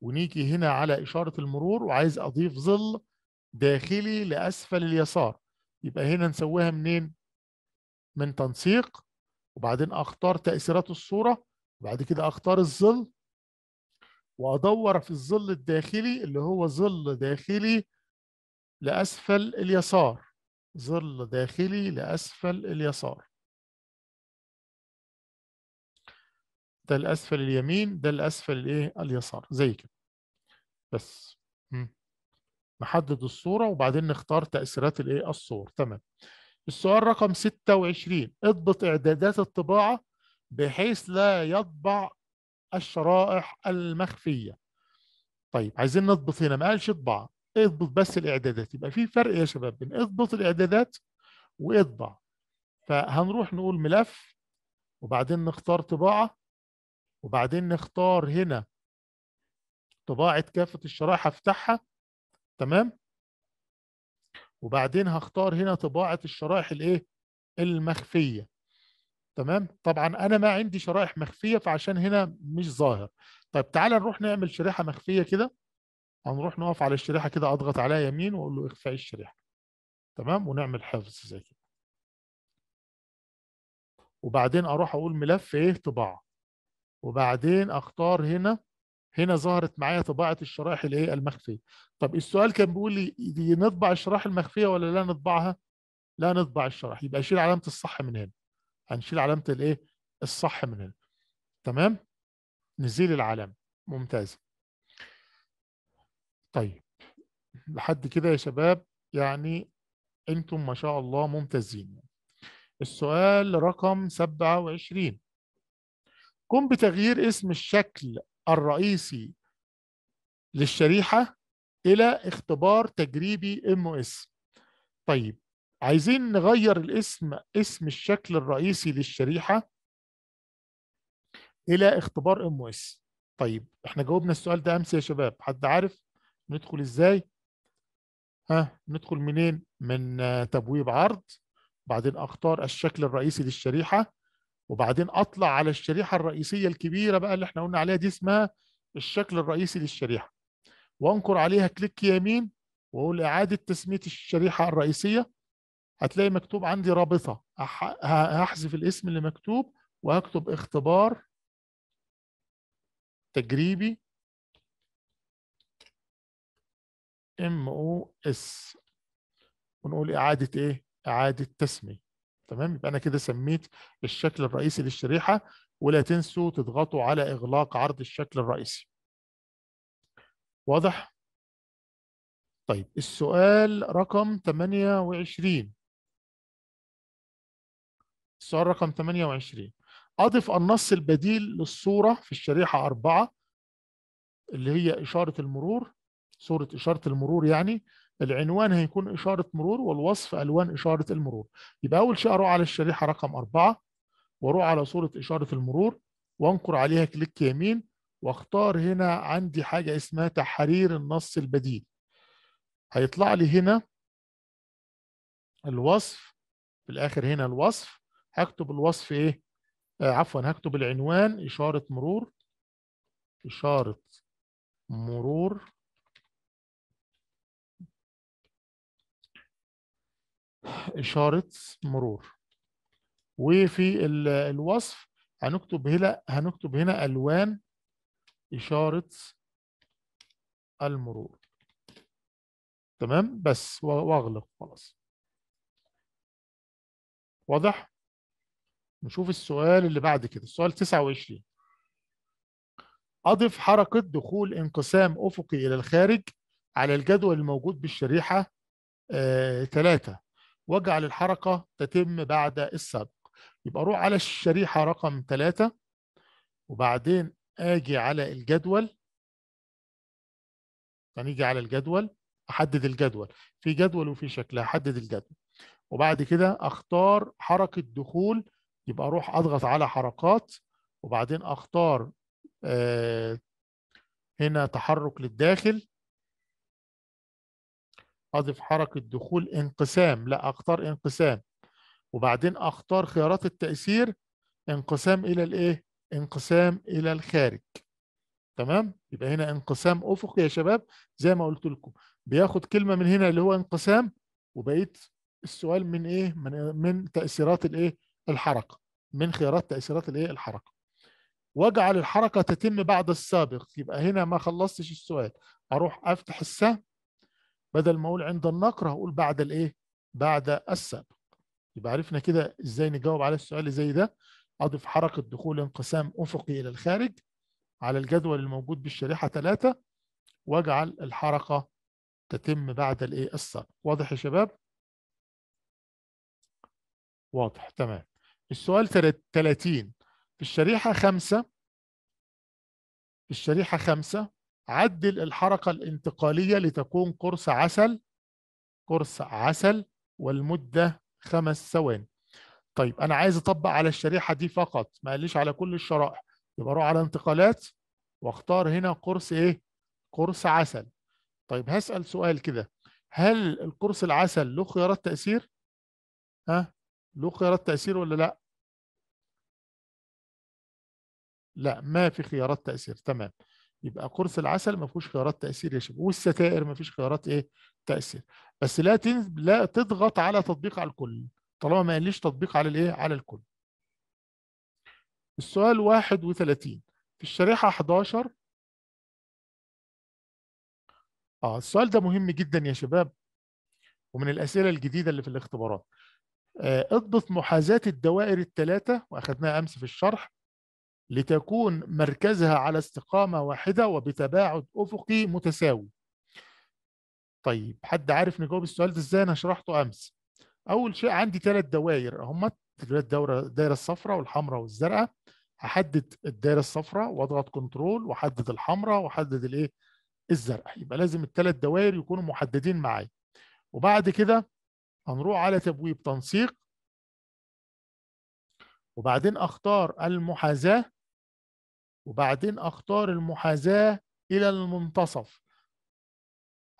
ونيجي هنا على إشارة المرور وعايز أضيف ظل داخلي لأسفل اليسار يبقى هنا نسويها منين؟ من تنسيق وبعدين أختار تأثيرات الصورة وبعد كده أختار الظل وادور في الظل الداخلي اللي هو ظل داخلي لاسفل اليسار ظل داخلي لاسفل اليسار ده الاسفل اليمين ده الاسفل الايه اليسار زي كده بس محدد الصوره وبعدين نختار تاثيرات الايه الصور تمام السؤال رقم 26 اضبط اعدادات الطباعه بحيث لا يطبع الشرائح المخفية طيب عايزين نضبط هنا ما قالش اطبع اضبط بس الإعدادات يبقى في فرق يا شباب بين اضبط الإعدادات واطبع فهنروح نقول ملف وبعدين نختار طباعة وبعدين نختار هنا طباعة كافة الشرائح افتحها تمام وبعدين هختار هنا طباعة الشرائح الايه المخفية تمام طبعا انا ما عندي شرائح مخفيه فعشان هنا مش ظاهر طيب تعال نروح نعمل شريحه مخفيه كده هنروح نقف على الشريحه كده اضغط عليها يمين واقول له اخفاء الشريحه تمام ونعمل حفظ زي كده وبعدين اروح اقول ملف ايه طباعه وبعدين اختار هنا هنا ظهرت معايا طباعه الشرائح الايه المخفيه طب السؤال كان بيقول لي نطبع الشرائح المخفيه ولا لا نطبعها لا نطبع الشرائح يبقى اشيل علامه الصح من هنا هنشيل علامه الايه الصح من هنا تمام نزيل العلامه ممتاز طيب لحد كده يا شباب يعني انتم ما شاء الله ممتازين السؤال رقم 27 قم بتغيير اسم الشكل الرئيسي للشريحة إلى اختبار تجريبي ام اس طيب عايزين نغير الاسم اسم الشكل الرئيسي للشريحة إلى اختبار ام اس طيب احنا جاوبنا السؤال ده امس يا شباب حد عارف ندخل ازاي ها ندخل منين من تبويب عرض بعدين اختار الشكل الرئيسي للشريحه وبعدين اطلع على الشريحه الرئيسيه الكبيره بقى اللي احنا قلنا عليها دي اسمها الشكل الرئيسي للشريحه وانقر عليها كليك يمين واقول اعاده تسميه الشريحه الرئيسيه هتلاقي مكتوب عندي رابطه هحذف الاسم اللي مكتوب وهكتب اختبار تجريبي ام او اس ونقول اعاده ايه؟ اعاده تسميه تمام يبقى انا كده سميت الشكل الرئيسي للشريحه ولا تنسوا تضغطوا على اغلاق عرض الشكل الرئيسي. واضح؟ طيب السؤال رقم 28 السؤال رقم 28 أضف النص البديل للصورة في الشريحة أربعة اللي هي إشارة المرور صورة إشارة المرور يعني العنوان هيكون إشارة مرور والوصف ألوان إشارة المرور يبقى أول شيء أروح على الشريحة رقم أربعة وأروح على صورة إشارة المرور وأنقر عليها كليك يمين وأختار هنا عندي حاجة اسمها تحرير النص البديل هيطلع لي هنا الوصف في الآخر هنا الوصف هكتب الوصف ايه آه عفوا هكتب العنوان اشاره مرور اشاره مرور اشاره مرور وفي الوصف هنكتب هنا هنكتب هنا الوان اشاره المرور تمام بس واغلق خلاص واضح نشوف السؤال اللي بعد كده السؤال 29 أضف حركة دخول انقسام أفقي إلى الخارج على الجدول الموجود بالشريحة آه 3 واجعل الحركة تتم بعد السبق يبقى أروح على الشريحة رقم 3 وبعدين أجي على الجدول هنيجي يعني على الجدول أحدد الجدول في جدول وفي شكل أحدد الجدول وبعد كده أختار حركة دخول يبقى اروح اضغط على حركات وبعدين اختار آه، هنا تحرك للداخل اضف حركه دخول انقسام لا اختار انقسام وبعدين اختار خيارات التاثير انقسام الى الايه انقسام الى الخارج تمام يبقى هنا انقسام افقي يا شباب زي ما قلت لكم بياخد كلمه من هنا اللي هو انقسام وبقيت السؤال من ايه من من تاثيرات الايه الحركه من خيارات تاثيرات الايه الحركه واجعل الحركه تتم بعد السابق يبقى هنا ما خلصتش السؤال اروح افتح السهم بدل ما اقول عند النقر هقول بعد الايه بعد السابق يبقى عرفنا كده ازاي نجاوب على السؤال زي ده اضف حركه دخول انقسام افقي الى الخارج على الجدول الموجود بالشريحه 3 واجعل الحركه تتم بعد الايه السابق واضح يا شباب واضح تمام السؤال 30 في الشريحة 5 في الشريحة 5 عدل الحركة الانتقالية لتكون قرص عسل قرص عسل والمدة خمس ثواني طيب أنا عايز أطبق على الشريحة دي فقط ما قاليش على كل الشرائح يبقى أروح على انتقالات واختار هنا قرص إيه؟ قرص عسل طيب هسأل سؤال كده هل القرص العسل له خيارات تأثير؟ ها له خيارات تأثير ولا لا لا ما في خيارات تأثير تمام يبقى قرص العسل ما فيهوش خيارات تأثير يا شباب والستائر ما فيش خيارات ايه تأثير بس لا لا تضغط على تطبيق على الكل طالما ما قاليش تطبيق على الايه على الكل السؤال 31 في الشريحة 11 اه السؤال ده مهم جدا يا شباب ومن الأسئلة الجديدة اللي في الاختبارات آه، اضبط محاذاة الدوائر الثلاثة وأخذناها أمس في الشرح لتكون مركزها على استقامة واحدة وبتباعد أفقي متساوي طيب حد عارف نجاوب السؤال ده ازاي انا شرحته امس اول شيء عندي ثلاث دوائر هم الدوره الدايره الصفراء والحمراء والزرقاء هحدد الدايره الصفراء واضغط كنترول واحدد الحمراء واحدد الايه الزرقاء يبقى لازم الثلاث دوائر يكونوا محددين معايا وبعد كده هنروح على تبويب تنسيق وبعدين اختار المحاذاه وبعدين اختار المحاذاه الى المنتصف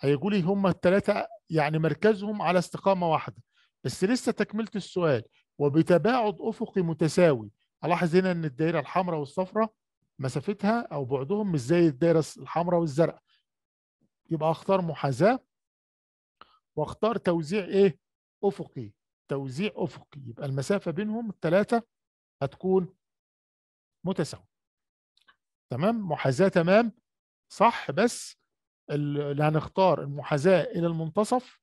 هيقول لي هما الثلاثه يعني مركزهم على استقامه واحده بس لسه تكمله السؤال وبتباعد افقي متساوي الاحظ هنا ان الدائره الحمراء والصفراء مسافتها او بعدهم مش زي الدائره الحمراء والزرقاء يبقى اختار محاذاه واختار توزيع ايه افقي توزيع افقي يبقى المسافه بينهم الثلاثه هتكون متساويه تمام محاذاه تمام صح بس اللي هنختار المحاذاه الى المنتصف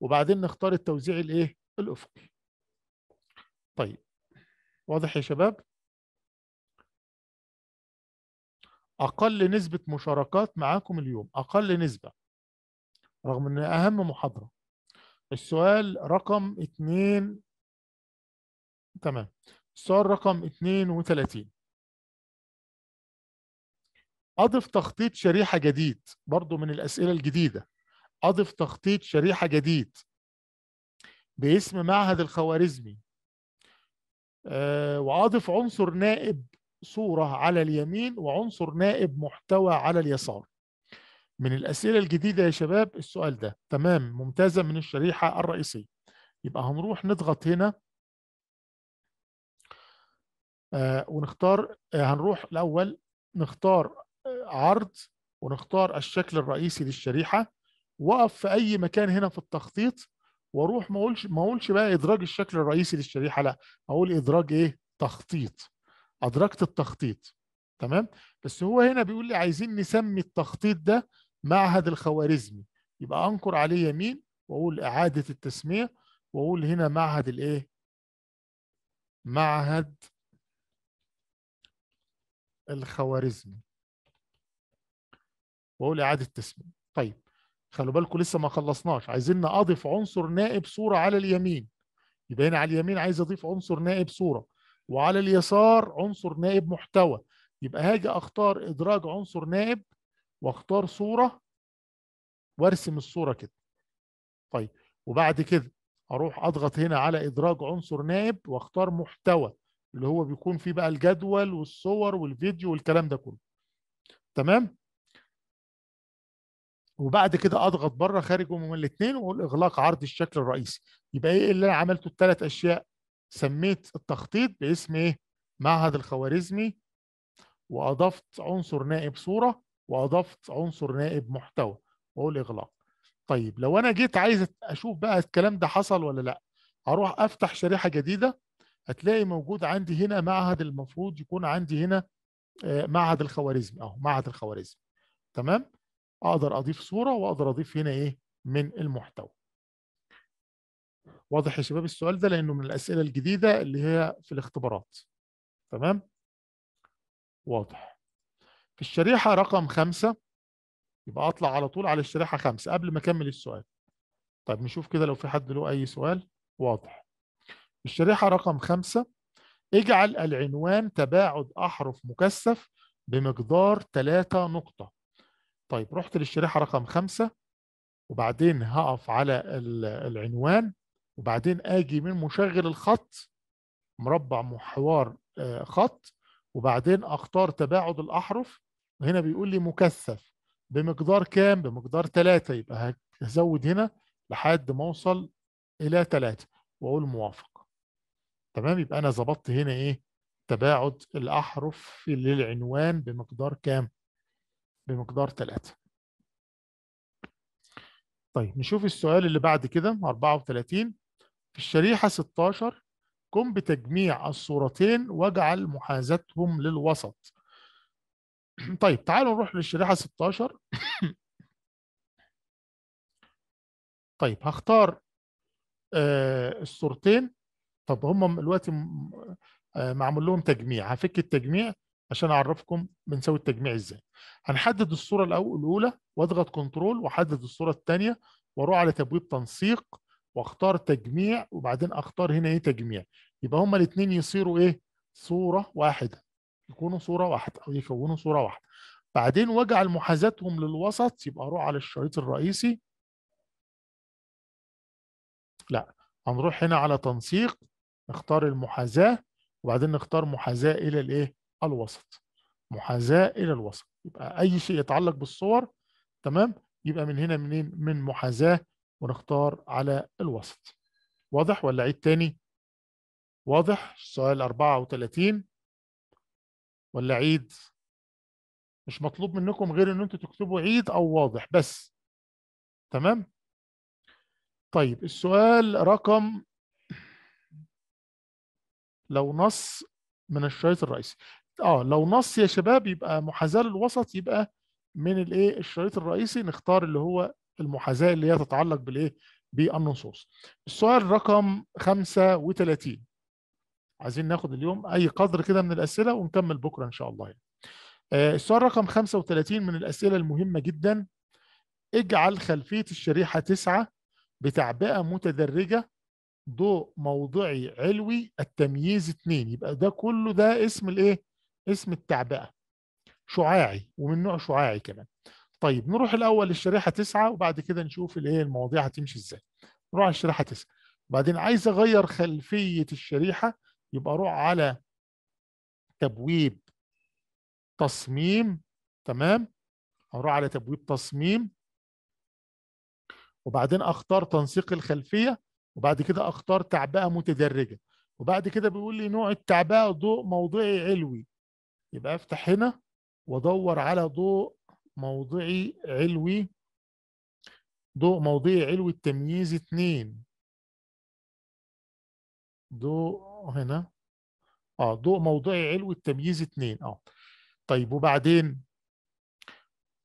وبعدين نختار التوزيع الايه الافقي طيب واضح يا شباب اقل نسبه مشاركات معاكم اليوم اقل نسبه رغم ان اهم محاضره السؤال رقم اثنين تمام السؤال رقم 32 أضف تخطيط شريحة جديد برضو من الأسئلة الجديدة أضف تخطيط شريحة جديد باسم معهد الخوارزمي أه وأضف عنصر نائب صورة على اليمين وعنصر نائب محتوى على اليسار من الأسئلة الجديدة يا شباب السؤال ده تمام ممتازة من الشريحة الرئيسية يبقى هنروح نضغط هنا آه ونختار آه هنروح الأول نختار آه، عرض ونختار الشكل الرئيسي للشريحة وقف في أي مكان هنا في التخطيط واروح ما اقولش ما اقولش بقى ادراج الشكل الرئيسي للشريحه لا اقول ادراج ايه تخطيط ادركت التخطيط تمام بس هو هنا بيقول لي عايزين نسمي التخطيط ده معهد الخوارزمي يبقى انقر عليه يمين واقول اعاده التسميه واقول هنا معهد الايه معهد الخوارزمي واقول اعاده التسميه طيب خلوا بالكم لسه ما خلصناش عايزين اضيف عنصر نائب صوره على اليمين يبقى هنا على اليمين عايز اضيف عنصر نائب صوره وعلى اليسار عنصر نائب محتوى يبقى هاجي اختار ادراج عنصر نائب واختار صورة وارسم الصورة كده طيب وبعد كده اروح اضغط هنا على ادراج عنصر نائب واختار محتوى اللي هو بيكون فيه بقى الجدول والصور والفيديو والكلام ده كله تمام وبعد كده اضغط بره خارج من الاثنين واقول اغلاق عرض الشكل الرئيسي يبقى ايه اللي انا عملته الثلاث اشياء سميت التخطيط باسم ايه معهد الخوارزمي واضفت عنصر نائب صوره واضفت عنصر نائب محتوى وهو الاغلاق طيب لو انا جيت عايز اشوف بقى الكلام ده حصل ولا لا اروح افتح شريحه جديده هتلاقي موجود عندي هنا معهد المفروض يكون عندي هنا آه، معهد الخوارزمي اهو معهد الخوارزمي تمام اقدر اضيف صوره واقدر اضيف هنا ايه من المحتوى واضح يا شباب السؤال ده لانه من الاسئله الجديده اللي هي في الاختبارات تمام واضح في الشريحة رقم خمسة يبقى أطلع على طول على الشريحة خمسة قبل ما أكمل السؤال طيب نشوف كده لو في حد له أي سؤال واضح الشريحة رقم خمسة اجعل العنوان تباعد أحرف مكثف بمقدار تلاتة نقطة طيب رحت للشريحة رقم خمسة وبعدين هقف على العنوان وبعدين اجي من مشغل الخط مربع محور آه، خط وبعدين اختار تباعد الاحرف هنا بيقول لي مكثف بمقدار كام بمقدار 3 يبقى هزود هنا لحد ما اوصل الى 3 واقول موافق تمام يبقى انا ظبطت هنا ايه تباعد الاحرف للعنوان بمقدار كام بمقدار 3 طيب نشوف السؤال اللي بعد كده 34 في الشريحة 16 قم بتجميع الصورتين واجعل محاذتهم للوسط طيب تعالوا نروح للشريحة 16 طيب هختار آه، الصورتين طب هم دلوقتي آه، معمول لهم تجميع هفك التجميع عشان اعرفكم بنسوي التجميع ازاي هنحدد الصوره الاولى واضغط كنترول واحدد الصوره الثانيه واروح على تبويب تنسيق واختار تجميع وبعدين اختار هنا ايه تجميع يبقى هما الاثنين يصيروا ايه صوره واحده يكونوا صوره واحده او يكونوا صوره واحده بعدين واجعل محاذاتهم للوسط يبقى اروح على الشريط الرئيسي لا هنروح هنا على تنسيق نختار المحاذاه وبعدين نختار محاذاه الى الايه الوسط محاذاه الى الوسط يبقى اي شيء يتعلق بالصور تمام يبقى من هنا منين من محاذاه ونختار على الوسط واضح ولا عيد تاني واضح سؤال 34 ولا عيد مش مطلوب منكم غير ان انتوا تكتبوا عيد او واضح بس تمام طيب السؤال رقم لو نص من الشريط الرئيسي اه لو نص يا شباب يبقى محاذاه للوسط يبقى من الايه الشريط الرئيسي نختار اللي هو المحاذاه اللي هي تتعلق بالايه بالنصوص السؤال رقم 35 عايزين ناخد اليوم اي قدر كده من الاسئله ونكمل بكره ان شاء الله يعني. آه، السؤال رقم 35 من الاسئله المهمه جدا اجعل خلفيه الشريحه 9 بتعبئه متدرجه ضوء موضعي علوي التمييز 2 يبقى ده كله ده اسم الايه؟ اسم التعبئه شعاعي ومن نوع شعاعي كمان. طيب نروح الاول للشريحه 9 وبعد كده نشوف الايه المواضيع هتمشي ازاي. نروح على الشريحه 9 وبعدين عايز اغير خلفيه الشريحه يبقى روح على تبويب تصميم تمام هروح على تبويب تصميم وبعدين اختار تنسيق الخلفيه وبعد كده اختار تعبئه متدرجه وبعد كده بيقول لي نوع التعبئه ضوء موضعي علوي يبقى افتح هنا وادور على ضوء موضعي علوي ضوء موضعي علوي التمييز 2 ضوء هنا اه ضوء موضعي علو التمييز 2 اه طيب وبعدين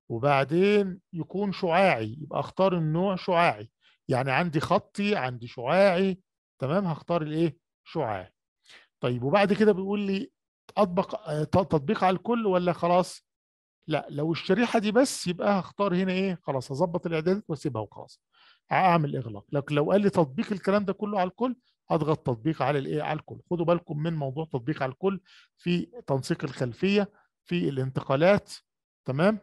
وبعدين يكون شعاعي يبقى اختار النوع شعاعي يعني عندي خطي عندي شعاعي تمام هختار الايه شعاعي طيب وبعد كده بيقول لي اطبق آه، تطبيق على الكل ولا خلاص لا لو الشريحه دي بس يبقى هختار هنا ايه خلاص هظبط الاعدادات واسيبها وخلاص اعمل اغلاق لكن لو قال لي تطبيق الكلام ده كله على الكل اضغط تطبيق على الايه على الكل خدوا بالكم من موضوع تطبيق على الكل في تنسيق الخلفيه في الانتقالات تمام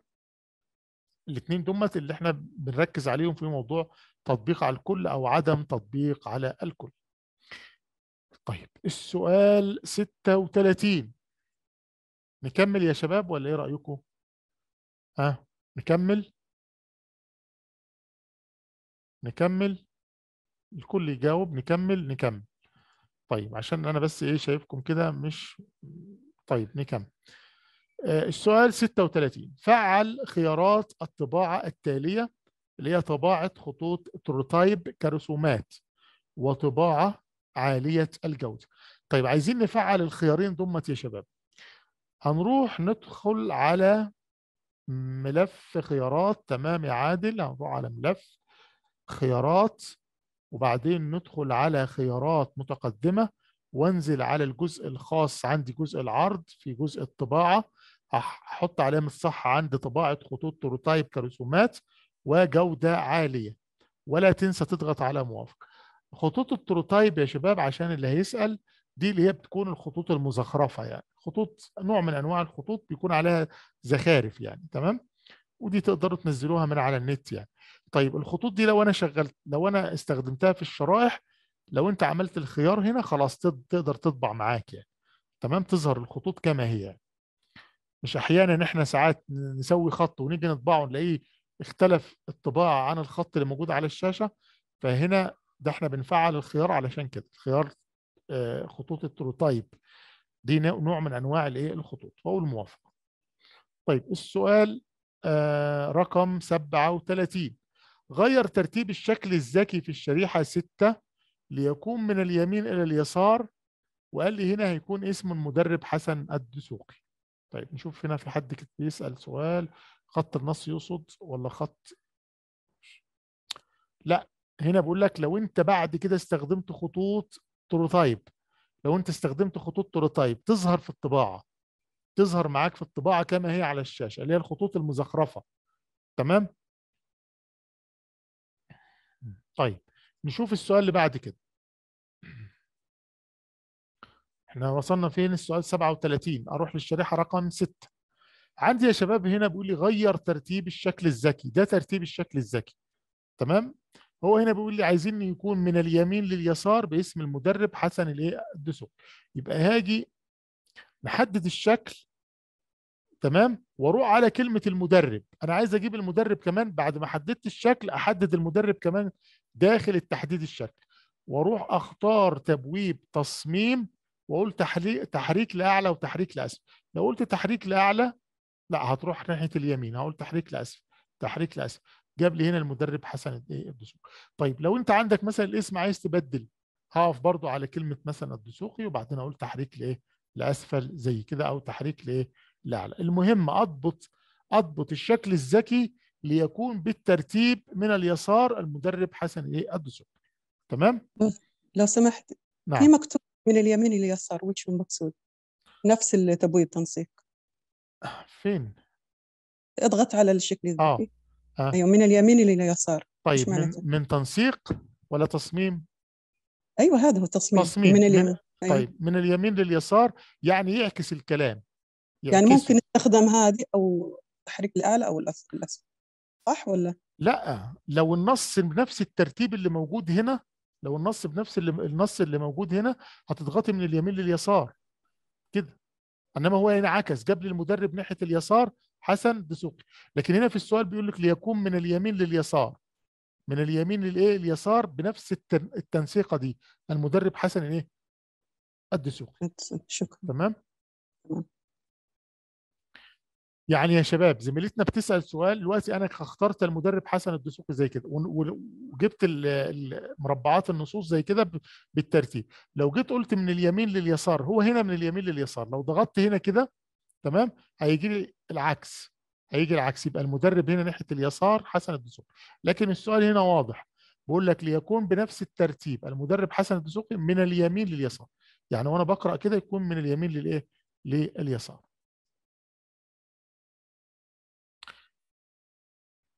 الاثنين دمت اللي احنا بنركز عليهم في موضوع تطبيق على الكل او عدم تطبيق على الكل طيب السؤال 36 نكمل يا شباب ولا ايه رايكم ها أه نكمل نكمل الكل يجاوب نكمل نكمل طيب عشان انا بس ايه شايفكم كده مش طيب نكمل آه، السؤال 36 فعل خيارات الطباعة التالية اللي هي طباعة خطوط تروتايب كرسومات وطباعة عالية الجودة طيب عايزين نفعل الخيارين دمت يا شباب هنروح ندخل على ملف خيارات تمام يا عادل هنروح على ملف خيارات وبعدين ندخل على خيارات متقدمة وانزل على الجزء الخاص عندي جزء العرض في جزء الطباعة احط علامة صح عند طباعة خطوط بروتايب كرسومات وجودة عالية ولا تنسى تضغط على موافق خطوط البروتايب يا شباب عشان اللي هيسأل دي اللي هي بتكون الخطوط المزخرفة يعني خطوط نوع من أنواع الخطوط بيكون عليها زخارف يعني تمام ودي تقدروا تنزلوها من على النت يعني طيب الخطوط دي لو انا شغلت لو انا استخدمتها في الشرائح لو انت عملت الخيار هنا خلاص تقدر تطبع معاك يعني تمام تظهر الخطوط كما هي مش احيانا احنا ساعات نسوي خط ونيجي نطبعه نلاقيه اختلف الطباعه عن الخط اللي موجود على الشاشه فهنا ده احنا بنفعل الخيار علشان كده خيار آه، خطوط التروتايب دي نوع من انواع الايه الخطوط فاقول موافق طيب السؤال آه، رقم 37 غير ترتيب الشكل الذكي في الشريحة 6 ليكون من اليمين إلى اليسار وقال لي هنا هيكون اسم المدرب حسن الدسوقي طيب نشوف هنا في حد بيسأل سؤال خط النص يقصد ولا خط لا هنا بقول لك لو انت بعد كده استخدمت خطوط تروتايب لو انت استخدمت خطوط تروتايب تظهر في الطباعه تظهر معاك في الطباعه كما هي على الشاشه اللي هي الخطوط المزخرفه تمام طيب نشوف السؤال اللي بعد كده احنا وصلنا فين السؤال 37 اروح للشريحه رقم 6 عندي يا شباب هنا بيقول لي غير ترتيب الشكل الذكي ده ترتيب الشكل الذكي تمام هو هنا بيقول لي عايزين يكون من اليمين لليسار باسم المدرب حسن الايه الدسوق يبقى هاجي نحدد الشكل تمام واروح على كلمه المدرب انا عايز اجيب المدرب كمان بعد ما حددت الشكل احدد المدرب كمان داخل التحديد الشكل واروح اختار تبويب تصميم واقول تحريك تحريك لاعلى وتحريك لاسفل لو قلت تحريك لاعلى لا هتروح ناحيه اليمين هقول تحريك لاسفل تحريك لاسفل جاب لي هنا المدرب حسن الدسوقي طيب لو انت عندك مثلا الاسم عايز تبدل هقف برضو على كلمه مثلا الدسوقي وبعدين اقول تحريك لايه لاسفل زي كده او تحريك لايه لا لا المهم اضبط اضبط الشكل الذكي ليكون بالترتيب من اليسار المدرب حسن ايه تمام لو سمحت نعم. في مكتوب من اليمين لليسار وش المقصود نفس التبويب التنسيق فين اضغط على الشكل الذكي آه. آه. ايوه من اليمين لليسار طيب من, من تنسيق ولا تصميم ايوه هذا هو التصميم تصميم من اليمين من... أيوة. طيب من اليمين لليسار يعني يعكس الكلام يعني ممكن نستخدم هذه او تحريك الاله او الاسفل صح ولا؟ لا لو النص بنفس الترتيب اللي موجود هنا لو النص بنفس اللي النص اللي موجود هنا هتضغطي من اليمين لليسار كده انما هو هنا عكس جاب لي المدرب ناحيه اليسار حسن دسوقي لكن هنا في السؤال بيقول لك ليكون من اليمين لليسار من اليمين للايه اليسار بنفس التنسيقه دي المدرب حسن الايه الدسوقي شكرا تمام يعني يا شباب زميلتنا بتسال سؤال دلوقتي انا اخترت المدرب حسن الدسوقي زي كده وجبت مربعات النصوص زي كده بالترتيب لو جيت قلت من اليمين لليسار هو هنا من اليمين لليسار لو ضغطت هنا كده تمام هيجي لي العكس هيجي العكس يبقى المدرب هنا ناحيه اليسار حسن الدسوقي لكن السؤال هنا واضح بقول لك ليكون بنفس الترتيب المدرب حسن الدسوقي من اليمين لليسار يعني وانا بقرا كده يكون من اليمين للايه لليسار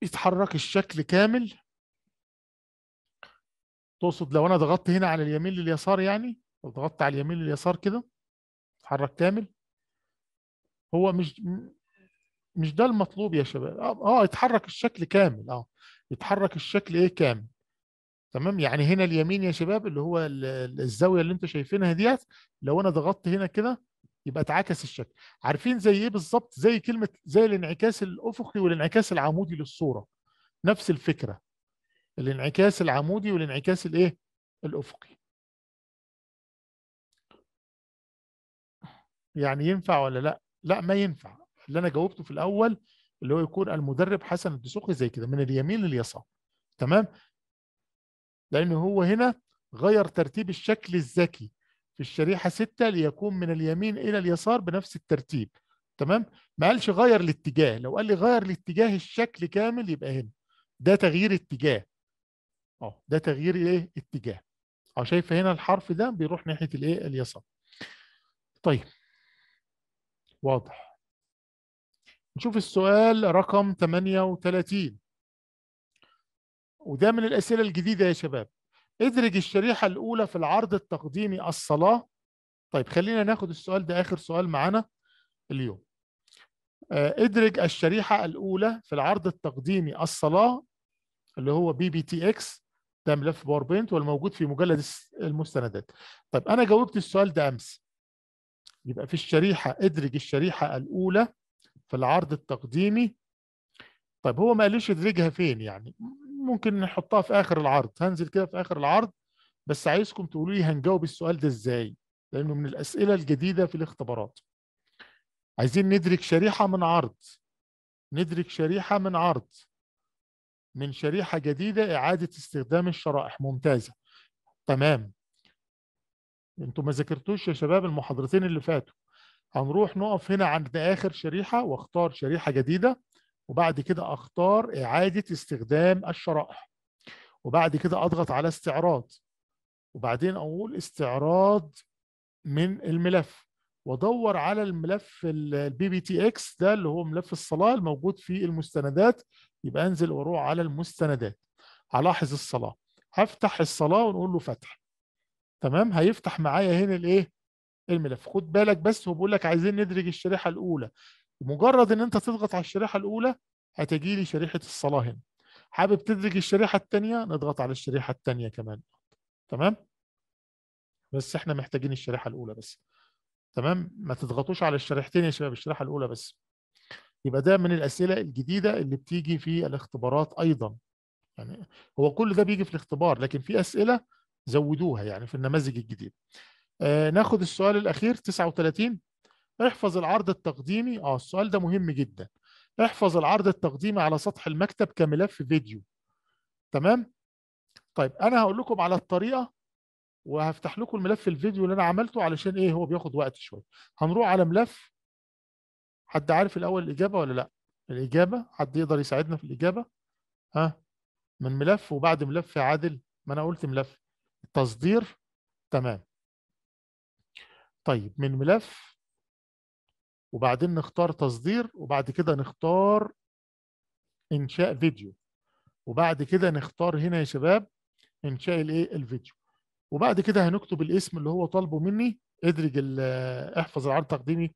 يتحرك الشكل كامل تقصد لو انا ضغطت هنا على اليمين لليسار يعني لو ضغطت على اليمين لليسار كده اتحرك كامل هو مش مش ده المطلوب يا شباب آه،, اه يتحرك الشكل كامل اه يتحرك الشكل ايه كامل تمام يعني هنا اليمين يا شباب اللي هو الزاويه اللي انتم شايفينها ديت لو انا ضغطت هنا كده يبقى اتعكس الشكل عارفين زي ايه بالظبط زي كلمه زي الانعكاس الافقي والانعكاس العمودي للصوره نفس الفكره الانعكاس العمودي والانعكاس الايه الافقي يعني ينفع ولا لا لا ما ينفع اللي انا جاوبته في الاول اللي هو يكون المدرب حسن الدسوقي زي كده من اليمين لليسار تمام لان هو هنا غير ترتيب الشكل الذكي في الشريحه 6 ليكون من اليمين الى اليسار بنفس الترتيب تمام ما قالش غير الاتجاه لو قال لي غير الاتجاه الشكل كامل يبقى هنا ده تغيير اتجاه اه ده تغيير ايه اتجاه اه شايف هنا الحرف ده بيروح ناحيه الايه اليسار طيب واضح نشوف السؤال رقم 38 وده من الاسئله الجديده يا شباب ادرج الشريحة الأولى في العرض التقديمي الصلاة طيب خلينا ناخد السؤال ده آخر سؤال معانا اليوم آه، ادرج الشريحة الأولى في العرض التقديمي الصلاة اللي هو بي بي تي اكس ده ملف باوربوينت والموجود في مجلد المستندات طيب أنا جاوبت السؤال ده أمس يبقى في الشريحة ادرج الشريحة الأولى في العرض التقديمي طيب هو ما قالش ادرجها فين يعني ممكن نحطها في اخر العرض هنزل كده في اخر العرض بس عايزكم تقولوا لي هنجاوب السؤال ده ازاي لانه من الاسئله الجديده في الاختبارات عايزين ندرك شريحه من عرض ندرك شريحه من عرض من شريحه جديده اعاده استخدام الشرائح ممتازه تمام انتوا ما ذاكرتوش يا شباب المحاضرتين اللي فاتوا هنروح نقف هنا عند اخر شريحه واختار شريحه جديده وبعد كده اختار اعاده استخدام الشرائح وبعد كده اضغط على استعراض وبعدين اقول استعراض من الملف وادور على الملف البي بي تي اكس ده اللي هو ملف الصلاه الموجود في المستندات يبقى انزل واروح على المستندات الاحظ الصلاه هفتح الصلاه ونقول له فتح تمام هيفتح معايا هنا الايه الملف خد بالك بس هو بيقول لك عايزين ندرج الشريحه الاولى مجرد ان انت تضغط على الشريحه الاولى هتجي لي شريحه الصلاه هنا حابب تدرج الشريحه الثانيه نضغط على الشريحه الثانيه كمان تمام بس احنا محتاجين الشريحه الاولى بس تمام ما تضغطوش على الشريحتين يا شباب الشريحه الاولى بس يبقى ده من الاسئله الجديده اللي بتيجي في الاختبارات ايضا يعني هو كل ده بيجي في الاختبار لكن في اسئله زودوها يعني في النماذج الجديدة آه ناخد السؤال الاخير 39 احفظ العرض التقديمي اه السؤال ده مهم جدا احفظ العرض التقديمي على سطح المكتب كملف فيديو تمام طيب انا هقول لكم على الطريقه وهفتح لكم الملف الفيديو اللي انا عملته علشان ايه هو بياخد وقت شويه هنروح على ملف حد عارف الاول الاجابه ولا لا الاجابه حد يقدر يساعدنا في الاجابه ها من ملف وبعد ملف يا عادل ما انا قلت ملف تصدير تمام طيب من ملف وبعدين نختار تصدير وبعد كده نختار انشاء فيديو وبعد كده نختار هنا يا شباب انشاء الايه الفيديو وبعد كده هنكتب الاسم اللي هو طالبه مني ادرج آه، احفظ العرض التقديمي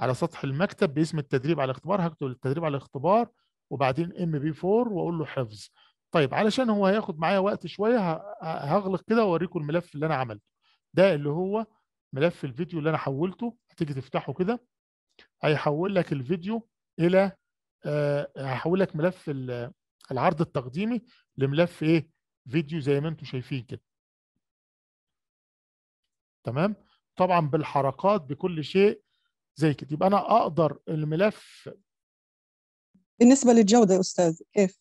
على سطح المكتب باسم التدريب على الاختبار هكتب التدريب على الاختبار وبعدين ام بي 4 واقول له حفظ طيب علشان هو هياخد معايا وقت شويه هغلق كده واوريكم الملف اللي انا عملته ده اللي هو ملف الفيديو اللي انا حولته هتيجي تفتحه كده هيحول لك الفيديو الى هحول آه، لك ملف العرض التقديمي لملف ايه فيديو زي ما انتم شايفين كده تمام طبعا بالحركات بكل شيء زي كده يبقى انا اقدر الملف بالنسبه للجوده يا استاذ كيف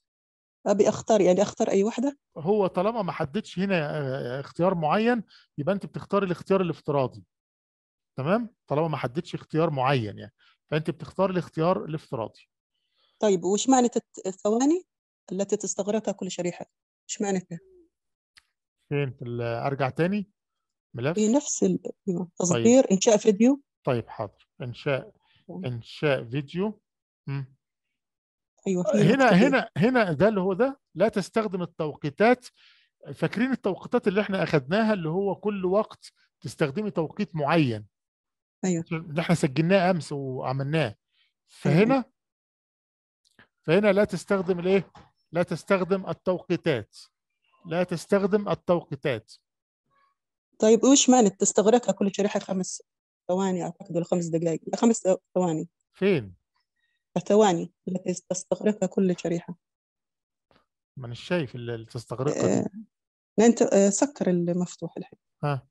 ابي اختار يعني اختار اي واحده هو طالما ما حددش هنا آه، اختيار معين يبقى انت بتختار الاختيار الافتراضي تمام طالما ما حددتش اختيار معين يعني فانت بتختار الاختيار الافتراضي طيب وش معنى الثواني التي تستغرقها كل شريحه ايش معناتها فين ارجع تاني ملف نفس التصغير أيوة، طيب. انشاء فيديو طيب حاضر انشاء انشاء فيديو مم. ايوه هنا هنا هنا ده اللي هو ده لا تستخدم التوقيتات فاكرين التوقيتات اللي احنا اخذناها اللي هو كل وقت تستخدمي توقيت معين ايوه اللي احنا سجلناه امس وعملناه أيوه. فهنا فهنا لا تستخدم الايه؟ لا تستخدم التوقيتات لا تستخدم التوقيتات طيب وش معنى تستغرقها كل شريحه خمس ثواني اعتقد ولا خمس دقائق خمس ثواني فين؟ الثواني التي تستغرقها كل شريحه ما انا شايف اللي تستغرقها آه، انت آه، سكر المفتوح الحين ها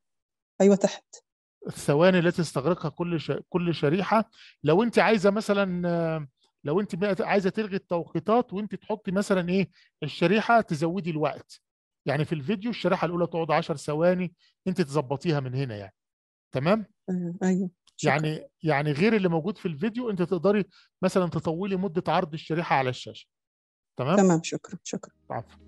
ايوه تحت الثواني التي تستغرقها كل كل شريحه لو انت عايزه مثلا لو انت عايزه تلغي التوقيتات وانت تحطي مثلا ايه الشريحه تزودي الوقت يعني في الفيديو الشريحه الاولى تقعد 10 ثواني انت تظبطيها من هنا يعني تمام آه، ايوه يعني يعني غير اللي موجود في الفيديو انت تقدري مثلا تطولي مده عرض الشريحه على الشاشه تمام تمام شكرا شكرا عفوا